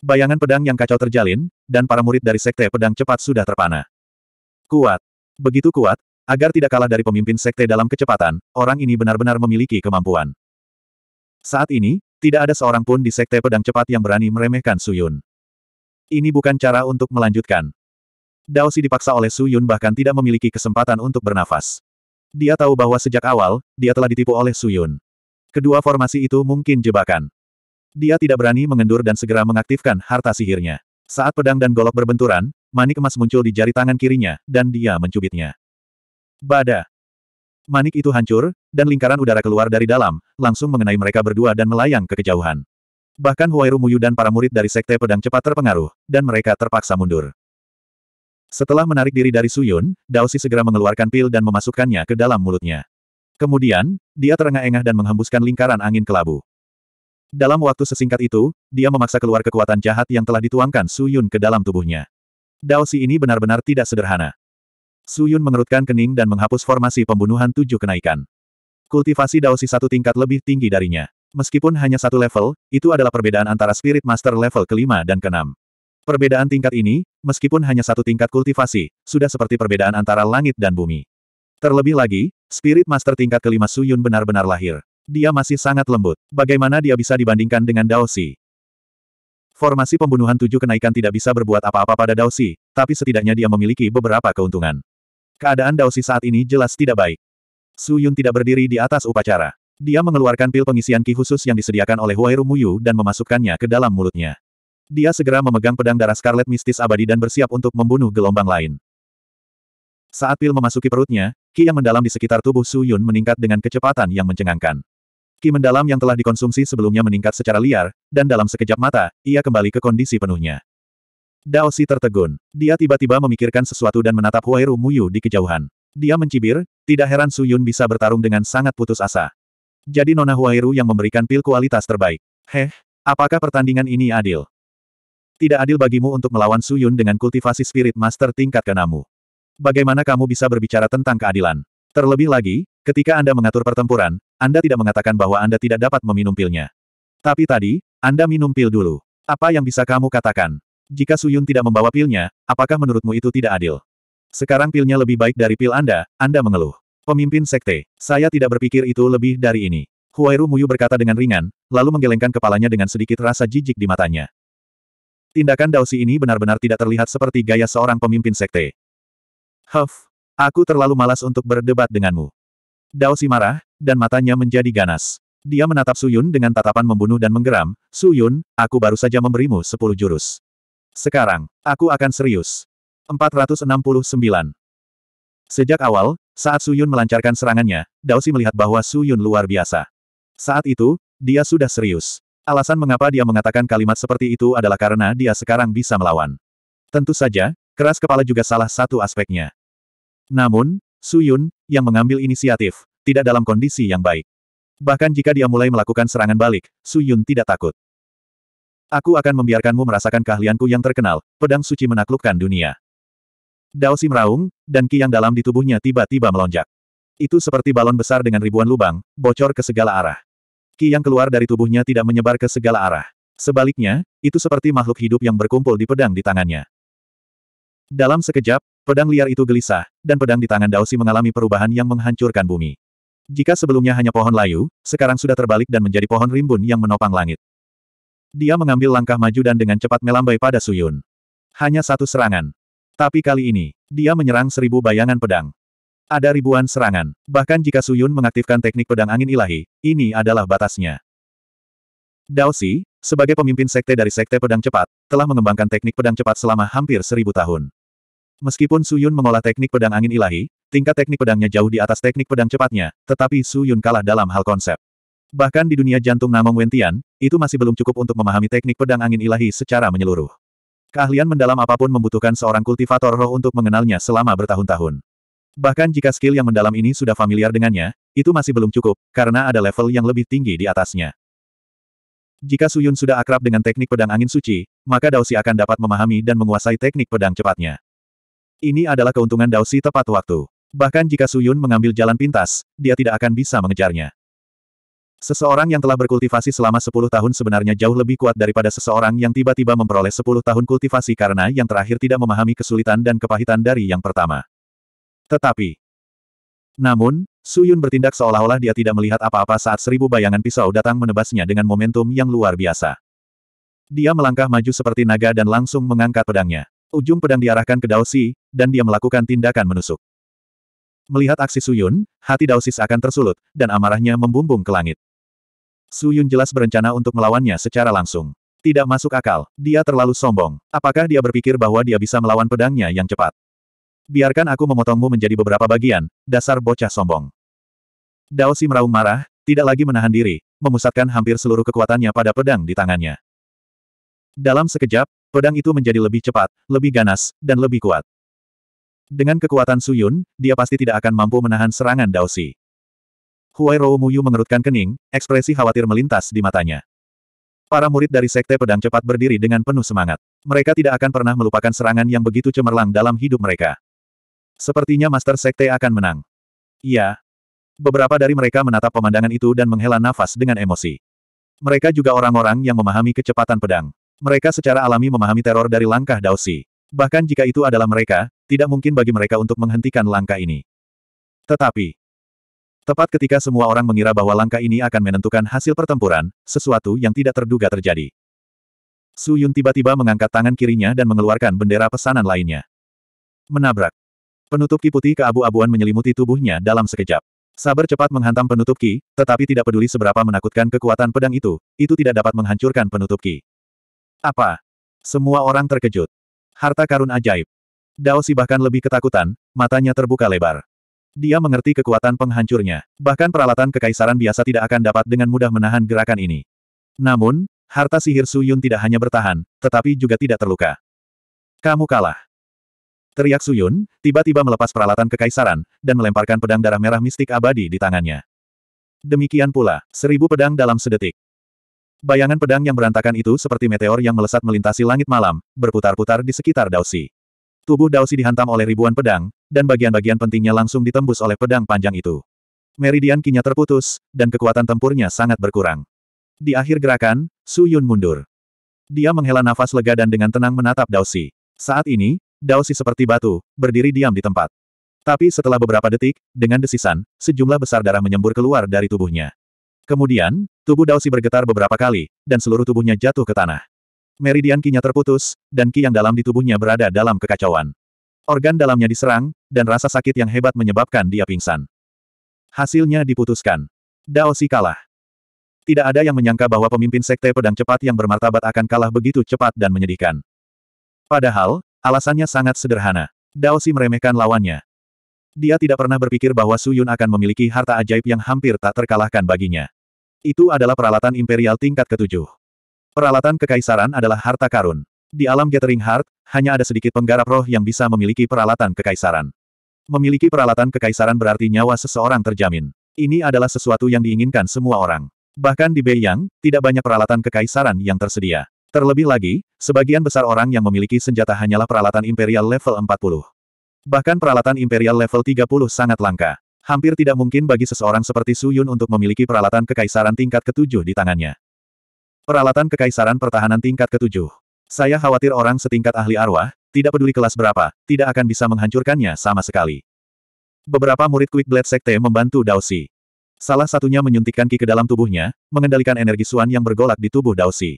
Bayangan pedang yang kacau terjalin, dan para murid dari sekte pedang cepat sudah terpana. Kuat. Begitu kuat, Agar tidak kalah dari pemimpin sekte dalam kecepatan, orang ini benar-benar memiliki kemampuan. Saat ini, tidak ada seorang pun di sekte pedang cepat yang berani meremehkan Su Yun. Ini bukan cara untuk melanjutkan. Daosi dipaksa oleh Su Yun bahkan tidak memiliki kesempatan untuk bernafas. Dia tahu bahwa sejak awal, dia telah ditipu oleh Su Yun. Kedua formasi itu mungkin jebakan. Dia tidak berani mengendur dan segera mengaktifkan harta sihirnya. Saat pedang dan golok berbenturan, manik emas muncul di jari tangan kirinya, dan dia mencubitnya. Bada. Manik itu hancur, dan lingkaran udara keluar dari dalam, langsung mengenai mereka berdua dan melayang ke kejauhan. Bahkan Huairu Muyu dan para murid dari Sekte Pedang cepat terpengaruh, dan mereka terpaksa mundur. Setelah menarik diri dari Suyun, Daosi segera mengeluarkan pil dan memasukkannya ke dalam mulutnya. Kemudian, dia terengah-engah dan menghembuskan lingkaran angin kelabu. Dalam waktu sesingkat itu, dia memaksa keluar kekuatan jahat yang telah dituangkan Suyun ke dalam tubuhnya. Daosi ini benar-benar tidak sederhana. Su Yun mengerutkan kening dan menghapus formasi pembunuhan tujuh kenaikan. Kultivasi Daosi satu tingkat lebih tinggi darinya. Meskipun hanya satu level, itu adalah perbedaan antara Spirit Master level kelima dan keenam. Perbedaan tingkat ini, meskipun hanya satu tingkat kultivasi, sudah seperti perbedaan antara langit dan bumi. Terlebih lagi, Spirit Master tingkat kelima Su Yun benar-benar lahir. Dia masih sangat lembut. Bagaimana dia bisa dibandingkan dengan Daosi? Formasi pembunuhan tujuh kenaikan tidak bisa berbuat apa-apa pada Daosi, tapi setidaknya dia memiliki beberapa keuntungan. Keadaan Daosi saat ini jelas tidak baik. Su Yun tidak berdiri di atas upacara. Dia mengeluarkan pil pengisian ki khusus yang disediakan oleh Huairu Muyu dan memasukkannya ke dalam mulutnya. Dia segera memegang pedang darah Scarlet Mistis Abadi dan bersiap untuk membunuh gelombang lain. Saat pil memasuki perutnya, ki yang mendalam di sekitar tubuh Su Yun meningkat dengan kecepatan yang mencengangkan. Ki mendalam yang telah dikonsumsi sebelumnya meningkat secara liar, dan dalam sekejap mata, ia kembali ke kondisi penuhnya. Daosi tertegun. Dia tiba-tiba memikirkan sesuatu dan menatap Huairu Muyu di kejauhan. Dia mencibir, tidak heran Su Yun bisa bertarung dengan sangat putus asa. Jadi Nona Huairu yang memberikan pil kualitas terbaik. Heh, apakah pertandingan ini adil? Tidak adil bagimu untuk melawan Su Yun dengan kultivasi spirit master tingkat namu. Bagaimana kamu bisa berbicara tentang keadilan? Terlebih lagi, ketika Anda mengatur pertempuran, Anda tidak mengatakan bahwa Anda tidak dapat meminum pilnya. Tapi tadi, Anda minum pil dulu. Apa yang bisa kamu katakan? Jika Suyun tidak membawa pilnya, apakah menurutmu itu tidak adil? Sekarang pilnya lebih baik dari pil Anda, Anda mengeluh. Pemimpin sekte, saya tidak berpikir itu lebih dari ini. Huairu Muyu berkata dengan ringan, lalu menggelengkan kepalanya dengan sedikit rasa jijik di matanya. Tindakan Daosi ini benar-benar tidak terlihat seperti gaya seorang pemimpin sekte. Huff, aku terlalu malas untuk berdebat denganmu. Daosi marah, dan matanya menjadi ganas. Dia menatap Suyun dengan tatapan membunuh dan menggeram, Suyun, aku baru saja memberimu sepuluh jurus. Sekarang, aku akan serius. 469. Sejak awal, saat Su Yun melancarkan serangannya, Daosi melihat bahwa Su Yun luar biasa. Saat itu, dia sudah serius. Alasan mengapa dia mengatakan kalimat seperti itu adalah karena dia sekarang bisa melawan. Tentu saja, keras kepala juga salah satu aspeknya. Namun, Su Yun, yang mengambil inisiatif, tidak dalam kondisi yang baik. Bahkan jika dia mulai melakukan serangan balik, Su Yun tidak takut. Aku akan membiarkanmu merasakan keahlianku yang terkenal, pedang suci menaklukkan dunia. Daosi meraung, dan ki yang dalam di tubuhnya tiba-tiba melonjak. Itu seperti balon besar dengan ribuan lubang, bocor ke segala arah. Ki yang keluar dari tubuhnya tidak menyebar ke segala arah. Sebaliknya, itu seperti makhluk hidup yang berkumpul di pedang di tangannya. Dalam sekejap, pedang liar itu gelisah, dan pedang di tangan Daosi mengalami perubahan yang menghancurkan bumi. Jika sebelumnya hanya pohon layu, sekarang sudah terbalik dan menjadi pohon rimbun yang menopang langit. Dia mengambil langkah maju dan dengan cepat melambai pada Suyun. Hanya satu serangan. Tapi kali ini, dia menyerang seribu bayangan pedang. Ada ribuan serangan. Bahkan jika Suyun mengaktifkan teknik pedang angin ilahi, ini adalah batasnya. Daosi, sebagai pemimpin sekte dari sekte pedang cepat, telah mengembangkan teknik pedang cepat selama hampir seribu tahun. Meskipun Suyun mengolah teknik pedang angin ilahi, tingkat teknik pedangnya jauh di atas teknik pedang cepatnya, tetapi Suyun kalah dalam hal konsep. Bahkan di dunia jantung Namong Wentian, itu masih belum cukup untuk memahami teknik pedang angin ilahi secara menyeluruh. Keahlian mendalam apapun membutuhkan seorang kultivator roh untuk mengenalnya selama bertahun-tahun. Bahkan jika skill yang mendalam ini sudah familiar dengannya, itu masih belum cukup, karena ada level yang lebih tinggi di atasnya. Jika Suyun sudah akrab dengan teknik pedang angin suci, maka Daosi akan dapat memahami dan menguasai teknik pedang cepatnya. Ini adalah keuntungan Daosi tepat waktu. Bahkan jika Suyun mengambil jalan pintas, dia tidak akan bisa mengejarnya. Seseorang yang telah berkultivasi selama 10 tahun sebenarnya jauh lebih kuat daripada seseorang yang tiba-tiba memperoleh 10 tahun kultivasi karena yang terakhir tidak memahami kesulitan dan kepahitan dari yang pertama. Tetapi, namun, Su Yun bertindak seolah-olah dia tidak melihat apa-apa saat seribu bayangan pisau datang menebasnya dengan momentum yang luar biasa. Dia melangkah maju seperti naga dan langsung mengangkat pedangnya. Ujung pedang diarahkan ke Daosi, dan dia melakukan tindakan menusuk. Melihat aksi Suyun, hati Daosis akan tersulut, dan amarahnya membumbung ke langit. Su Yun jelas berencana untuk melawannya secara langsung. Tidak masuk akal, dia terlalu sombong. Apakah dia berpikir bahwa dia bisa melawan pedangnya yang cepat? Biarkan aku memotongmu menjadi beberapa bagian, dasar bocah sombong. Dao Si meraung marah, tidak lagi menahan diri, memusatkan hampir seluruh kekuatannya pada pedang di tangannya. Dalam sekejap, pedang itu menjadi lebih cepat, lebih ganas, dan lebih kuat. Dengan kekuatan Suyun, dia pasti tidak akan mampu menahan serangan Dao Si. Huai Rou Muyu mengerutkan kening, ekspresi khawatir melintas di matanya. Para murid dari Sekte Pedang cepat berdiri dengan penuh semangat. Mereka tidak akan pernah melupakan serangan yang begitu cemerlang dalam hidup mereka. Sepertinya Master Sekte akan menang. Iya. Beberapa dari mereka menatap pemandangan itu dan menghela nafas dengan emosi. Mereka juga orang-orang yang memahami kecepatan pedang. Mereka secara alami memahami teror dari langkah Daosi. Bahkan jika itu adalah mereka, tidak mungkin bagi mereka untuk menghentikan langkah ini. Tetapi, Tepat ketika semua orang mengira bahwa langkah ini akan menentukan hasil pertempuran, sesuatu yang tidak terduga terjadi. Su Yun tiba-tiba mengangkat tangan kirinya dan mengeluarkan bendera pesanan lainnya. Menabrak. Penutup ki putih keabu-abuan menyelimuti tubuhnya dalam sekejap. Saber cepat menghantam penutup ki, tetapi tidak peduli seberapa menakutkan kekuatan pedang itu, itu tidak dapat menghancurkan penutup ki. Apa? Semua orang terkejut. Harta karun ajaib. Dao Si bahkan lebih ketakutan, matanya terbuka lebar. Dia mengerti kekuatan penghancurnya. Bahkan peralatan kekaisaran biasa tidak akan dapat dengan mudah menahan gerakan ini. Namun, harta sihir Su Yun tidak hanya bertahan, tetapi juga tidak terluka. Kamu kalah. Teriak Su Yun, tiba-tiba melepas peralatan kekaisaran, dan melemparkan pedang darah merah mistik abadi di tangannya. Demikian pula, seribu pedang dalam sedetik. Bayangan pedang yang berantakan itu seperti meteor yang melesat melintasi langit malam, berputar-putar di sekitar Daosi. Tubuh Daosi dihantam oleh ribuan pedang, dan bagian-bagian pentingnya langsung ditembus oleh pedang panjang itu. Meridian kinya terputus, dan kekuatan tempurnya sangat berkurang. Di akhir gerakan, Su Yun mundur. Dia menghela nafas lega dan dengan tenang menatap Daosi. Saat ini, Daosi seperti batu, berdiri diam di tempat. Tapi setelah beberapa detik, dengan desisan, sejumlah besar darah menyembur keluar dari tubuhnya. Kemudian, tubuh Daosi bergetar beberapa kali, dan seluruh tubuhnya jatuh ke tanah. Meridian kinya terputus, dan ki yang dalam di tubuhnya berada dalam kekacauan. Organ dalamnya diserang, dan rasa sakit yang hebat menyebabkan dia pingsan. Hasilnya diputuskan. Dao Si kalah. Tidak ada yang menyangka bahwa pemimpin sekte pedang cepat yang bermartabat akan kalah begitu cepat dan menyedihkan. Padahal, alasannya sangat sederhana. Dao Si meremehkan lawannya. Dia tidak pernah berpikir bahwa Su Yun akan memiliki harta ajaib yang hampir tak terkalahkan baginya. Itu adalah peralatan imperial tingkat ketujuh. Peralatan kekaisaran adalah harta karun. Di alam Gathering Heart, hanya ada sedikit penggarap roh yang bisa memiliki peralatan kekaisaran. Memiliki peralatan kekaisaran berarti nyawa seseorang terjamin. Ini adalah sesuatu yang diinginkan semua orang. Bahkan di Beiyang, tidak banyak peralatan kekaisaran yang tersedia. Terlebih lagi, sebagian besar orang yang memiliki senjata hanyalah peralatan Imperial level 40. Bahkan peralatan Imperial level 30 sangat langka. Hampir tidak mungkin bagi seseorang seperti Su Yun untuk memiliki peralatan kekaisaran tingkat ketujuh di tangannya. Peralatan kekaisaran pertahanan tingkat ketujuh. Saya khawatir orang setingkat ahli arwah, tidak peduli kelas berapa, tidak akan bisa menghancurkannya sama sekali. Beberapa murid Quick Blade Sekte membantu Daosi. Salah satunya menyuntikkan ki ke dalam tubuhnya, mengendalikan energi suan yang bergolak di tubuh Daosi.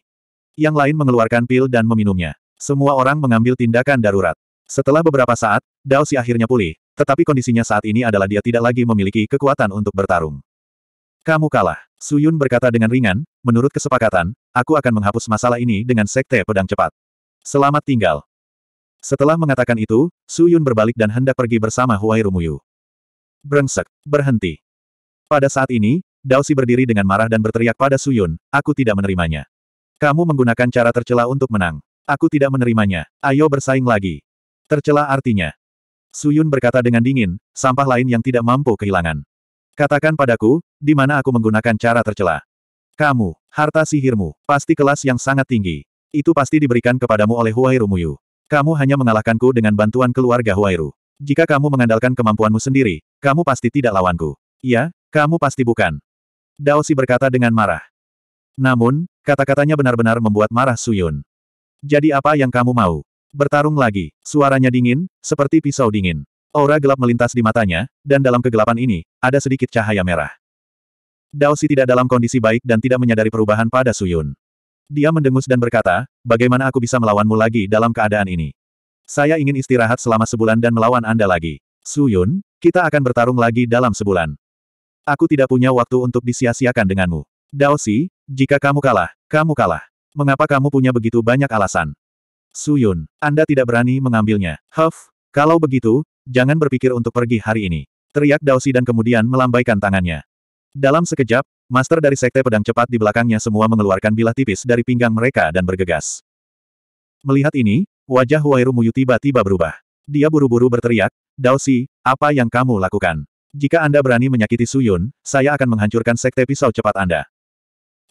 Yang lain mengeluarkan pil dan meminumnya. Semua orang mengambil tindakan darurat. Setelah beberapa saat, Daosi akhirnya pulih, tetapi kondisinya saat ini adalah dia tidak lagi memiliki kekuatan untuk bertarung. Kamu kalah. Suyun berkata dengan ringan, menurut kesepakatan, aku akan menghapus masalah ini dengan sekte pedang cepat. Selamat tinggal. Setelah mengatakan itu, Suyun berbalik dan hendak pergi bersama Huai Rumuyu. Brengsek, berhenti. Pada saat ini, Daosi berdiri dengan marah dan berteriak pada Suyun, aku tidak menerimanya. Kamu menggunakan cara tercela untuk menang. Aku tidak menerimanya. Ayo bersaing lagi. Tercela artinya. Suyun berkata dengan dingin, sampah lain yang tidak mampu kehilangan. Katakan padaku, di mana aku menggunakan cara tercela. Kamu, harta sihirmu, pasti kelas yang sangat tinggi. Itu pasti diberikan kepadamu oleh Huairu Muyu. Kamu hanya mengalahkanku dengan bantuan keluarga Huairu. Jika kamu mengandalkan kemampuanmu sendiri, kamu pasti tidak lawanku. Iya, kamu pasti bukan. Daosi berkata dengan marah. Namun, kata-katanya benar-benar membuat marah Suyun. Jadi apa yang kamu mau? Bertarung lagi, suaranya dingin, seperti pisau dingin. Aura gelap melintas di matanya, dan dalam kegelapan ini, ada sedikit cahaya merah. Dao tidak dalam kondisi baik dan tidak menyadari perubahan pada Suyun. Dia mendengus dan berkata, bagaimana aku bisa melawanmu lagi dalam keadaan ini? Saya ingin istirahat selama sebulan dan melawan Anda lagi. Suyun, kita akan bertarung lagi dalam sebulan. Aku tidak punya waktu untuk disia-siakan denganmu. Dao jika kamu kalah, kamu kalah. Mengapa kamu punya begitu banyak alasan? Suyun, Anda tidak berani mengambilnya. Huff, kalau begitu, jangan berpikir untuk pergi hari ini. Teriak Daosi dan kemudian melambaikan tangannya. Dalam sekejap, master dari sekte pedang cepat di belakangnya semua mengeluarkan bilah tipis dari pinggang mereka dan bergegas. Melihat ini, wajah Huairu Muyu tiba-tiba berubah. Dia buru-buru berteriak, Daosi, apa yang kamu lakukan? Jika Anda berani menyakiti Suyun, saya akan menghancurkan sekte pisau cepat Anda.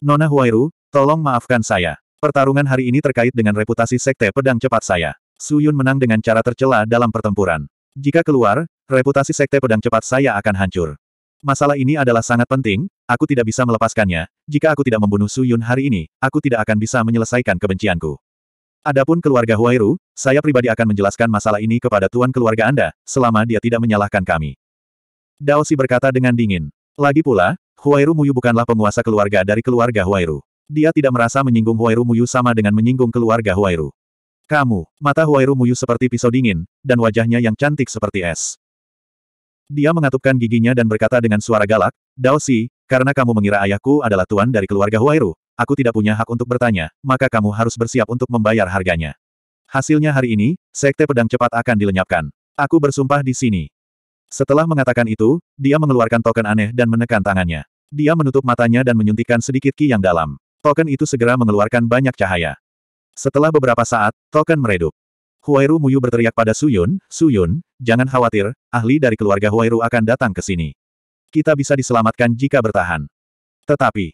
Nona Huairu, tolong maafkan saya. Pertarungan hari ini terkait dengan reputasi sekte pedang cepat saya. Suyun menang dengan cara tercela dalam pertempuran. Jika keluar, reputasi sekte pedang cepat saya akan hancur. Masalah ini adalah sangat penting, aku tidak bisa melepaskannya. Jika aku tidak membunuh Su Yun hari ini, aku tidak akan bisa menyelesaikan kebencianku. Adapun keluarga Huairu, saya pribadi akan menjelaskan masalah ini kepada tuan keluarga Anda, selama dia tidak menyalahkan kami. Si berkata dengan dingin. Lagi pula, Huairu Muyu bukanlah penguasa keluarga dari keluarga Huairu. Dia tidak merasa menyinggung Huairu Muyu sama dengan menyinggung keluarga Huairu. Kamu, mata Huairu Muyu seperti pisau dingin, dan wajahnya yang cantik seperti es. Dia mengatupkan giginya dan berkata dengan suara galak, Si, karena kamu mengira ayahku adalah tuan dari keluarga Huairu, aku tidak punya hak untuk bertanya, maka kamu harus bersiap untuk membayar harganya. Hasilnya hari ini, Sekte Pedang Cepat akan dilenyapkan. Aku bersumpah di sini. Setelah mengatakan itu, dia mengeluarkan token aneh dan menekan tangannya. Dia menutup matanya dan menyuntikkan sedikit ki yang dalam. Token itu segera mengeluarkan banyak cahaya. Setelah beberapa saat, token meredup. Huairu Muyu berteriak pada Suyun, Suyun, jangan khawatir, ahli dari keluarga Huairu akan datang ke sini. Kita bisa diselamatkan jika bertahan. Tetapi,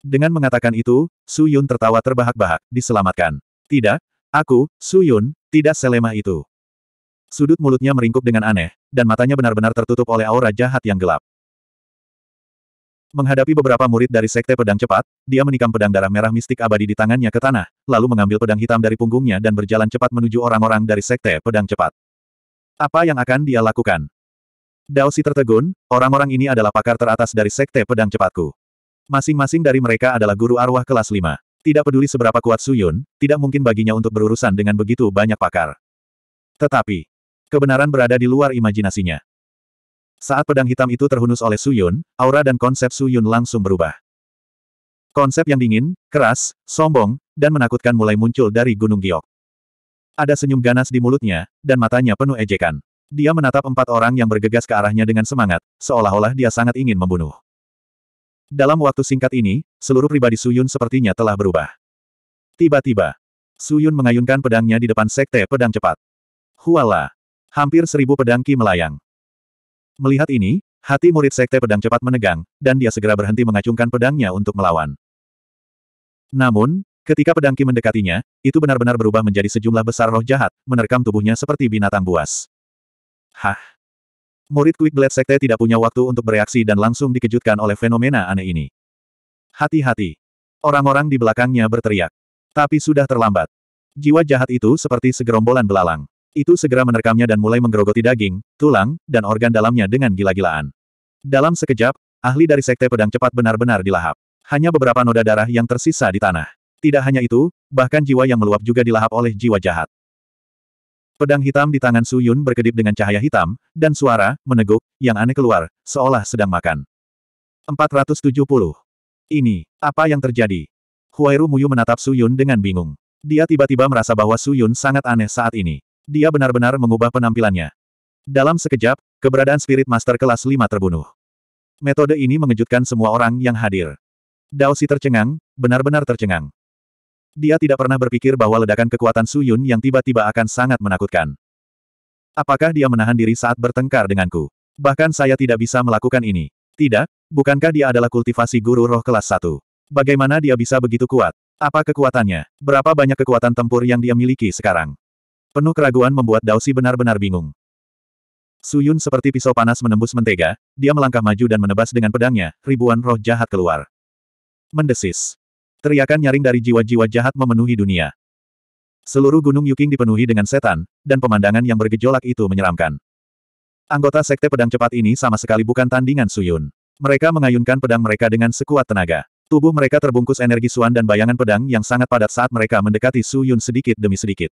dengan mengatakan itu, Suyun tertawa terbahak-bahak, diselamatkan. Tidak, aku, Suyun, tidak selemah itu. Sudut mulutnya meringkuk dengan aneh, dan matanya benar-benar tertutup oleh aura jahat yang gelap. Menghadapi beberapa murid dari Sekte Pedang Cepat, dia menikam pedang darah merah mistik abadi di tangannya ke tanah, lalu mengambil pedang hitam dari punggungnya dan berjalan cepat menuju orang-orang dari Sekte Pedang Cepat. Apa yang akan dia lakukan? Daosi tertegun, orang-orang ini adalah pakar teratas dari Sekte Pedang Cepatku. Masing-masing dari mereka adalah guru arwah kelas 5. Tidak peduli seberapa kuat Suyun, tidak mungkin baginya untuk berurusan dengan begitu banyak pakar. Tetapi, kebenaran berada di luar imajinasinya. Saat pedang hitam itu terhunus oleh Su Yun, aura dan konsep Su Yun langsung berubah. Konsep yang dingin, keras, sombong, dan menakutkan mulai muncul dari Gunung Giok. Ada senyum ganas di mulutnya, dan matanya penuh ejekan. Dia menatap empat orang yang bergegas ke arahnya dengan semangat, seolah-olah dia sangat ingin membunuh. Dalam waktu singkat ini, seluruh pribadi Su Yun sepertinya telah berubah. Tiba-tiba, Su Yun mengayunkan pedangnya di depan sekte pedang cepat. Huala! Hampir seribu pedang ki melayang. Melihat ini, hati murid sekte pedang cepat menegang, dan dia segera berhenti mengacungkan pedangnya untuk melawan. Namun, ketika pedang Ki mendekatinya, itu benar-benar berubah menjadi sejumlah besar roh jahat, menerkam tubuhnya seperti binatang buas. Hah! Murid Quick Blade Sekte tidak punya waktu untuk bereaksi dan langsung dikejutkan oleh fenomena aneh ini. Hati-hati! Orang-orang di belakangnya berteriak. Tapi sudah terlambat. Jiwa jahat itu seperti segerombolan belalang. Itu segera menerkamnya dan mulai menggerogoti daging, tulang, dan organ dalamnya dengan gila-gilaan. Dalam sekejap, ahli dari sekte pedang cepat benar-benar dilahap. Hanya beberapa noda darah yang tersisa di tanah. Tidak hanya itu, bahkan jiwa yang meluap juga dilahap oleh jiwa jahat. Pedang hitam di tangan Su Yun berkedip dengan cahaya hitam, dan suara, meneguk, yang aneh keluar, seolah sedang makan. 470. Ini, apa yang terjadi? Huairu Muyu menatap Su Yun dengan bingung. Dia tiba-tiba merasa bahwa Su Yun sangat aneh saat ini dia benar-benar mengubah penampilannya. Dalam sekejap, keberadaan Spirit Master kelas 5 terbunuh. Metode ini mengejutkan semua orang yang hadir. Daosi tercengang, benar-benar tercengang. Dia tidak pernah berpikir bahwa ledakan kekuatan Su Yun yang tiba-tiba akan sangat menakutkan. Apakah dia menahan diri saat bertengkar denganku? Bahkan saya tidak bisa melakukan ini. Tidak, bukankah dia adalah kultivasi guru roh kelas 1? Bagaimana dia bisa begitu kuat? Apa kekuatannya? Berapa banyak kekuatan tempur yang dia miliki sekarang? Penuh keraguan membuat Dausi benar-benar bingung. Suyun seperti pisau panas menembus mentega, dia melangkah maju dan menebas dengan pedangnya, ribuan roh jahat keluar. Mendesis. Teriakan nyaring dari jiwa-jiwa jahat memenuhi dunia. Seluruh gunung Yuking dipenuhi dengan setan, dan pemandangan yang bergejolak itu menyeramkan. Anggota sekte pedang cepat ini sama sekali bukan tandingan Suyun. Mereka mengayunkan pedang mereka dengan sekuat tenaga. Tubuh mereka terbungkus energi suan dan bayangan pedang yang sangat padat saat mereka mendekati Su Yun sedikit demi sedikit.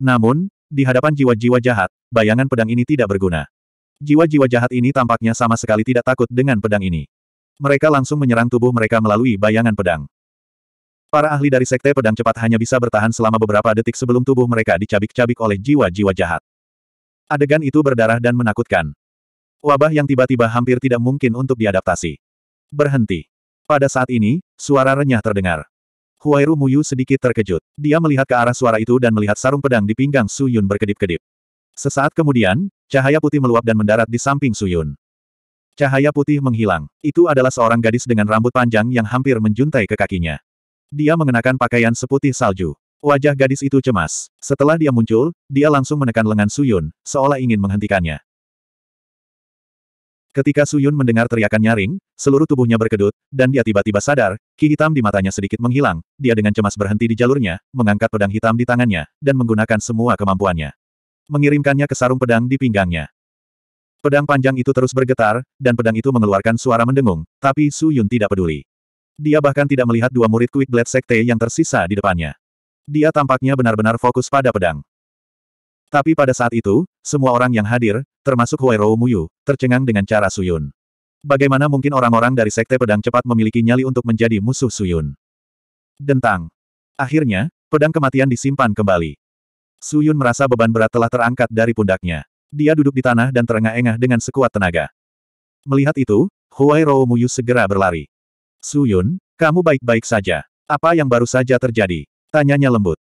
Namun, di hadapan jiwa-jiwa jahat, bayangan pedang ini tidak berguna. Jiwa-jiwa jahat ini tampaknya sama sekali tidak takut dengan pedang ini. Mereka langsung menyerang tubuh mereka melalui bayangan pedang. Para ahli dari Sekte Pedang Cepat hanya bisa bertahan selama beberapa detik sebelum tubuh mereka dicabik-cabik oleh jiwa-jiwa jahat. Adegan itu berdarah dan menakutkan. Wabah yang tiba-tiba hampir tidak mungkin untuk diadaptasi. Berhenti. Pada saat ini, suara renyah terdengar. Huairu Muyu sedikit terkejut. Dia melihat ke arah suara itu dan melihat sarung pedang di pinggang Su Yun berkedip-kedip. Sesaat kemudian, cahaya putih meluap dan mendarat di samping Su Yun. Cahaya putih menghilang. Itu adalah seorang gadis dengan rambut panjang yang hampir menjuntai ke kakinya. Dia mengenakan pakaian seputih salju. Wajah gadis itu cemas. Setelah dia muncul, dia langsung menekan lengan Su Yun, seolah ingin menghentikannya. Ketika Suyun mendengar teriakan nyaring, seluruh tubuhnya berkedut, dan dia tiba-tiba sadar, ki hitam di matanya sedikit menghilang, dia dengan cemas berhenti di jalurnya, mengangkat pedang hitam di tangannya, dan menggunakan semua kemampuannya. Mengirimkannya ke sarung pedang di pinggangnya. Pedang panjang itu terus bergetar, dan pedang itu mengeluarkan suara mendengung, tapi Suyun tidak peduli. Dia bahkan tidak melihat dua murid Quick Blade Sekte yang tersisa di depannya. Dia tampaknya benar-benar fokus pada pedang. Tapi pada saat itu, semua orang yang hadir, termasuk Huairou Muyu, tercengang dengan cara Suyun. Bagaimana mungkin orang-orang dari Sekte Pedang Cepat memiliki nyali untuk menjadi musuh Suyun? Dentang. Akhirnya, pedang kematian disimpan kembali. Suyun merasa beban berat telah terangkat dari pundaknya. Dia duduk di tanah dan terengah-engah dengan sekuat tenaga. Melihat itu, Huairou Muyu segera berlari. Suyun, kamu baik-baik saja. Apa yang baru saja terjadi? Tanyanya lembut.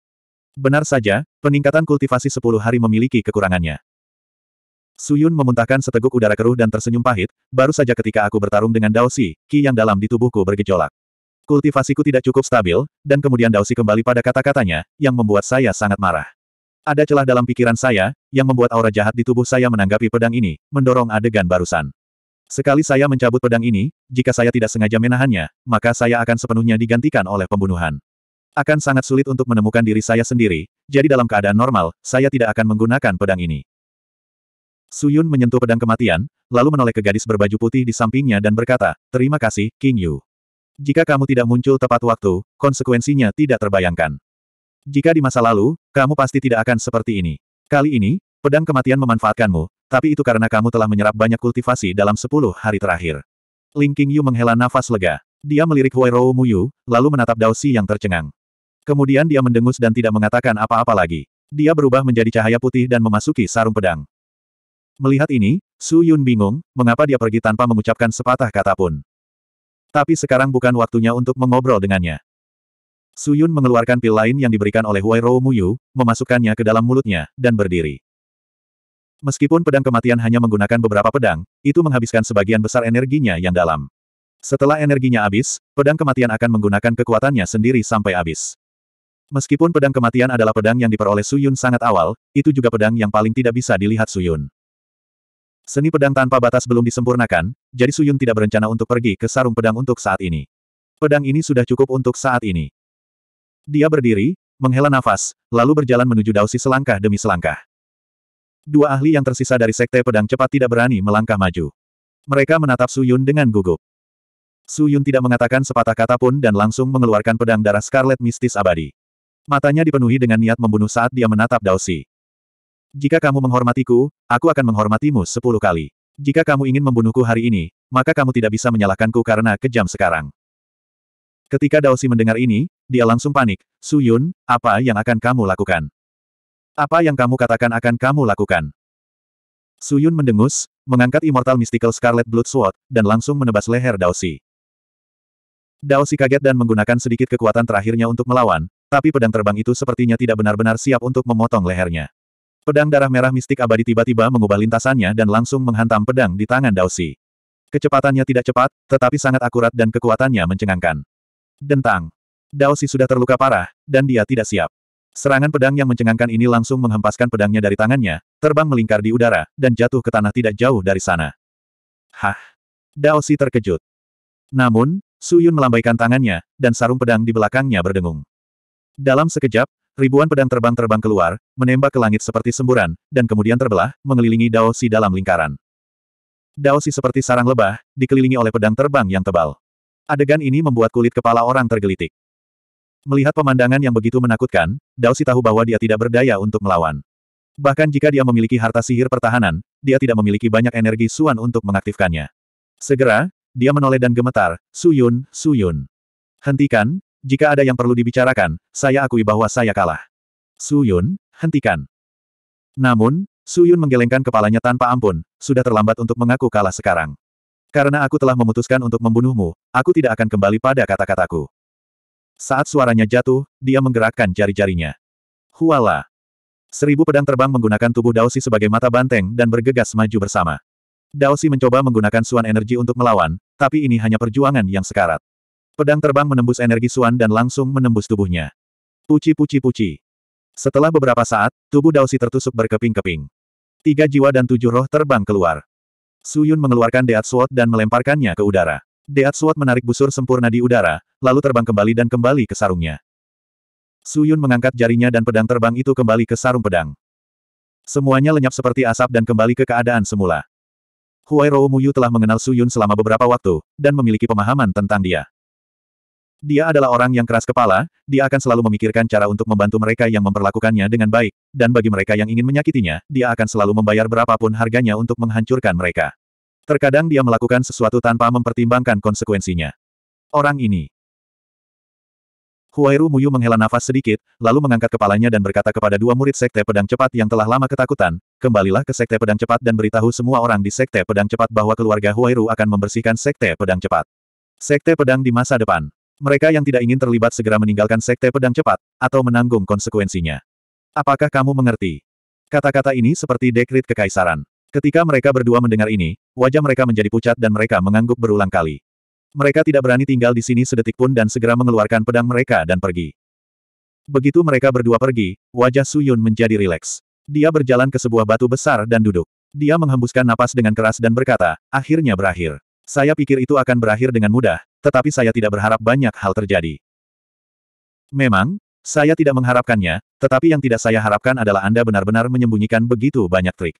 Benar saja, peningkatan kultivasi 10 hari memiliki kekurangannya. Suyun memuntahkan seteguk udara keruh dan tersenyum pahit, baru saja ketika aku bertarung dengan Daosi, Qi yang dalam di tubuhku bergejolak. Kultivasiku tidak cukup stabil, dan kemudian Daosi kembali pada kata-katanya, yang membuat saya sangat marah. Ada celah dalam pikiran saya, yang membuat aura jahat di tubuh saya menanggapi pedang ini, mendorong adegan barusan. Sekali saya mencabut pedang ini, jika saya tidak sengaja menahannya, maka saya akan sepenuhnya digantikan oleh pembunuhan. Akan sangat sulit untuk menemukan diri saya sendiri, jadi dalam keadaan normal, saya tidak akan menggunakan pedang ini. Suyun menyentuh pedang kematian, lalu menoleh ke gadis berbaju putih di sampingnya dan berkata, Terima kasih, King Yu. Jika kamu tidak muncul tepat waktu, konsekuensinya tidak terbayangkan. Jika di masa lalu, kamu pasti tidak akan seperti ini. Kali ini, pedang kematian memanfaatkanmu, tapi itu karena kamu telah menyerap banyak kultivasi dalam sepuluh hari terakhir. Ling King Yu menghela nafas lega. Dia melirik Huai Huairou Muyu, lalu menatap Dao Si yang tercengang. Kemudian dia mendengus dan tidak mengatakan apa-apa lagi. Dia berubah menjadi cahaya putih dan memasuki sarung pedang. Melihat ini, Su Yun bingung, mengapa dia pergi tanpa mengucapkan sepatah kata pun. Tapi sekarang bukan waktunya untuk mengobrol dengannya. Su Yun mengeluarkan pil lain yang diberikan oleh Huai Rou Muyu, memasukkannya ke dalam mulutnya, dan berdiri. Meskipun pedang kematian hanya menggunakan beberapa pedang, itu menghabiskan sebagian besar energinya yang dalam. Setelah energinya habis, pedang kematian akan menggunakan kekuatannya sendiri sampai habis. Meskipun pedang kematian adalah pedang yang diperoleh Suyun sangat awal, itu juga pedang yang paling tidak bisa dilihat Suyun. Seni pedang tanpa batas belum disempurnakan, jadi Suyun tidak berencana untuk pergi ke sarung pedang untuk saat ini. Pedang ini sudah cukup untuk saat ini. Dia berdiri, menghela nafas, lalu berjalan menuju Daosi selangkah demi selangkah. Dua ahli yang tersisa dari Sekte Pedang Cepat tidak berani melangkah maju. Mereka menatap Suyun dengan gugup. Suyun tidak mengatakan sepatah kata pun dan langsung mengeluarkan pedang darah Scarlet Mistis Abadi. Matanya dipenuhi dengan niat membunuh saat dia menatap Daosi. Jika kamu menghormatiku, aku akan menghormatimu sepuluh kali. Jika kamu ingin membunuhku hari ini, maka kamu tidak bisa menyalahkanku karena kejam sekarang. Ketika Daosi mendengar ini, dia langsung panik. Su Yun, apa yang akan kamu lakukan? Apa yang kamu katakan akan kamu lakukan? Su Yun mendengus, mengangkat Immortal Mystical Scarlet Blood Sword, dan langsung menebas leher Daosi. Daosi kaget dan menggunakan sedikit kekuatan terakhirnya untuk melawan, tapi pedang terbang itu sepertinya tidak benar-benar siap untuk memotong lehernya. Pedang darah merah mistik abadi tiba-tiba mengubah lintasannya dan langsung menghantam pedang di tangan Daosi. Kecepatannya tidak cepat, tetapi sangat akurat dan kekuatannya mencengangkan. Dentang. Daosi sudah terluka parah, dan dia tidak siap. Serangan pedang yang mencengangkan ini langsung menghempaskan pedangnya dari tangannya, terbang melingkar di udara, dan jatuh ke tanah tidak jauh dari sana. Hah! Daosi terkejut. Namun, Suyun melambaikan tangannya, dan sarung pedang di belakangnya berdengung. Dalam sekejap, Ribuan pedang terbang-terbang keluar, menembak ke langit seperti semburan, dan kemudian terbelah, mengelilingi Dao Si dalam lingkaran. Dao Si seperti sarang lebah, dikelilingi oleh pedang terbang yang tebal. Adegan ini membuat kulit kepala orang tergelitik. Melihat pemandangan yang begitu menakutkan, Dao Si tahu bahwa dia tidak berdaya untuk melawan. Bahkan jika dia memiliki harta sihir pertahanan, dia tidak memiliki banyak energi Suan untuk mengaktifkannya. Segera, dia menoleh dan gemetar, Suyun, Suyun. Hentikan, jika ada yang perlu dibicarakan, saya akui bahwa saya kalah. Su Yun, hentikan. Namun, Su Yun menggelengkan kepalanya tanpa ampun, sudah terlambat untuk mengaku kalah sekarang. Karena aku telah memutuskan untuk membunuhmu, aku tidak akan kembali pada kata-kataku. Saat suaranya jatuh, dia menggerakkan jari-jarinya. Huala! Seribu pedang terbang menggunakan tubuh Daosi sebagai mata banteng dan bergegas maju bersama. Daosi mencoba menggunakan suan energi untuk melawan, tapi ini hanya perjuangan yang sekarat. Pedang terbang menembus energi Suan dan langsung menembus tubuhnya. Puci-puci-puci. Setelah beberapa saat, tubuh Daosi tertusuk berkeping-keping. Tiga jiwa dan tujuh roh terbang keluar. Suyun mengeluarkan Deat Sword dan melemparkannya ke udara. Deat Sword menarik busur sempurna di udara, lalu terbang kembali dan kembali ke sarungnya. Suyun mengangkat jarinya dan pedang terbang itu kembali ke sarung pedang. Semuanya lenyap seperti asap dan kembali ke keadaan semula. Huai Rou Muyu telah mengenal Suyun selama beberapa waktu, dan memiliki pemahaman tentang dia. Dia adalah orang yang keras kepala, dia akan selalu memikirkan cara untuk membantu mereka yang memperlakukannya dengan baik, dan bagi mereka yang ingin menyakitinya, dia akan selalu membayar berapapun harganya untuk menghancurkan mereka. Terkadang dia melakukan sesuatu tanpa mempertimbangkan konsekuensinya. Orang ini. Huairu Muyu menghela nafas sedikit, lalu mengangkat kepalanya dan berkata kepada dua murid Sekte Pedang Cepat yang telah lama ketakutan, kembalilah ke Sekte Pedang Cepat dan beritahu semua orang di Sekte Pedang Cepat bahwa keluarga Huairu akan membersihkan Sekte Pedang Cepat. Sekte Pedang di masa depan. Mereka yang tidak ingin terlibat segera meninggalkan sekte pedang cepat, atau menanggung konsekuensinya. Apakah kamu mengerti? Kata-kata ini seperti dekrit kekaisaran. Ketika mereka berdua mendengar ini, wajah mereka menjadi pucat dan mereka mengangguk berulang kali. Mereka tidak berani tinggal di sini sedetik pun dan segera mengeluarkan pedang mereka dan pergi. Begitu mereka berdua pergi, wajah Suyun menjadi rileks. Dia berjalan ke sebuah batu besar dan duduk. Dia menghembuskan napas dengan keras dan berkata, akhirnya berakhir. Saya pikir itu akan berakhir dengan mudah, tetapi saya tidak berharap banyak hal terjadi. Memang, saya tidak mengharapkannya, tetapi yang tidak saya harapkan adalah Anda benar-benar menyembunyikan begitu banyak trik.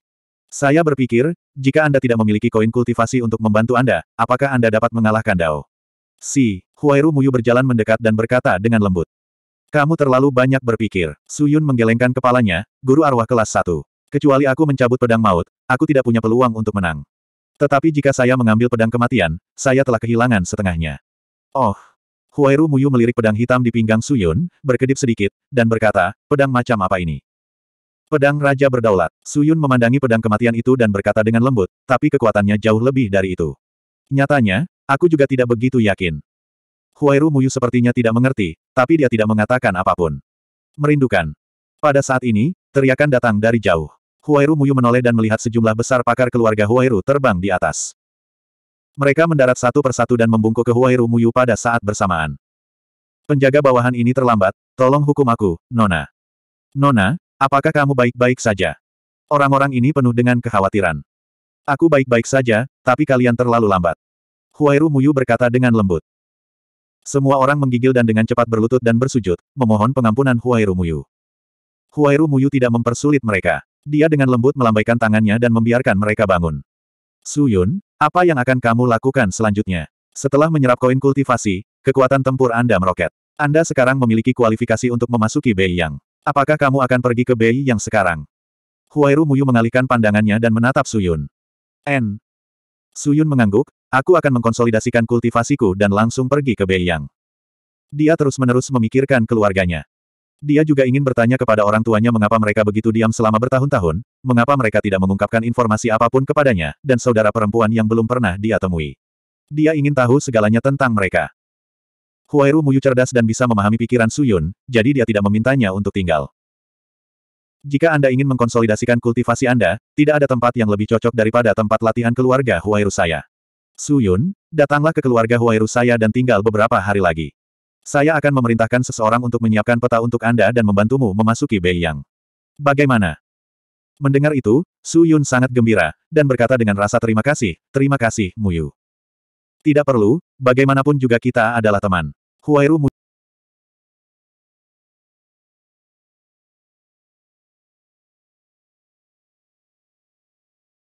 Saya berpikir, jika Anda tidak memiliki koin kultivasi untuk membantu Anda, apakah Anda dapat mengalahkan Dao? Si, Huairu Muyu berjalan mendekat dan berkata dengan lembut. Kamu terlalu banyak berpikir. Suyun menggelengkan kepalanya, guru arwah kelas 1. Kecuali aku mencabut pedang maut, aku tidak punya peluang untuk menang. Tetapi jika saya mengambil pedang kematian, saya telah kehilangan setengahnya. Oh! Huairu Muyu melirik pedang hitam di pinggang Suyun, berkedip sedikit, dan berkata, pedang macam apa ini? Pedang Raja Berdaulat. Suyun memandangi pedang kematian itu dan berkata dengan lembut, tapi kekuatannya jauh lebih dari itu. Nyatanya, aku juga tidak begitu yakin. Huairu Muyu sepertinya tidak mengerti, tapi dia tidak mengatakan apapun. Merindukan. Pada saat ini, teriakan datang dari jauh. Huairu Muyu menoleh dan melihat sejumlah besar pakar keluarga Huairu terbang di atas. Mereka mendarat satu persatu dan membungkuk ke Huairu Muyu pada saat bersamaan. Penjaga bawahan ini terlambat, tolong hukum aku, Nona. Nona, apakah kamu baik-baik saja? Orang-orang ini penuh dengan kekhawatiran. Aku baik-baik saja, tapi kalian terlalu lambat. Huairu Muyu berkata dengan lembut. Semua orang menggigil dan dengan cepat berlutut dan bersujud, memohon pengampunan Huairu Muyu. Huairu Muyu tidak mempersulit mereka. Dia dengan lembut melambaikan tangannya dan membiarkan mereka bangun. Suyun, apa yang akan kamu lakukan selanjutnya? Setelah menyerap koin kultivasi, kekuatan tempur Anda meroket. Anda sekarang memiliki kualifikasi untuk memasuki Bei Yang. Apakah kamu akan pergi ke Bei Yang sekarang? Huairu Muyu mengalihkan pandangannya dan menatap Suyun. N. Suyun mengangguk, aku akan mengkonsolidasikan kultivasiku dan langsung pergi ke Bei Yang. Dia terus-menerus memikirkan keluarganya. Dia juga ingin bertanya kepada orang tuanya mengapa mereka begitu diam selama bertahun-tahun, mengapa mereka tidak mengungkapkan informasi apapun kepadanya, dan saudara perempuan yang belum pernah dia temui. Dia ingin tahu segalanya tentang mereka. Huairu Muyu cerdas dan bisa memahami pikiran Suyun, jadi dia tidak memintanya untuk tinggal. Jika Anda ingin mengkonsolidasikan kultivasi Anda, tidak ada tempat yang lebih cocok daripada tempat latihan keluarga Huairu saya. Suyun, datanglah ke keluarga Huairu saya dan tinggal beberapa hari lagi. Saya akan memerintahkan seseorang untuk menyiapkan peta untuk Anda dan membantumu memasuki Yang. Bagaimana? Mendengar itu, Su Yun sangat gembira, dan berkata dengan rasa terima kasih, terima kasih, Muyu. Tidak perlu, bagaimanapun juga kita adalah teman. Huairu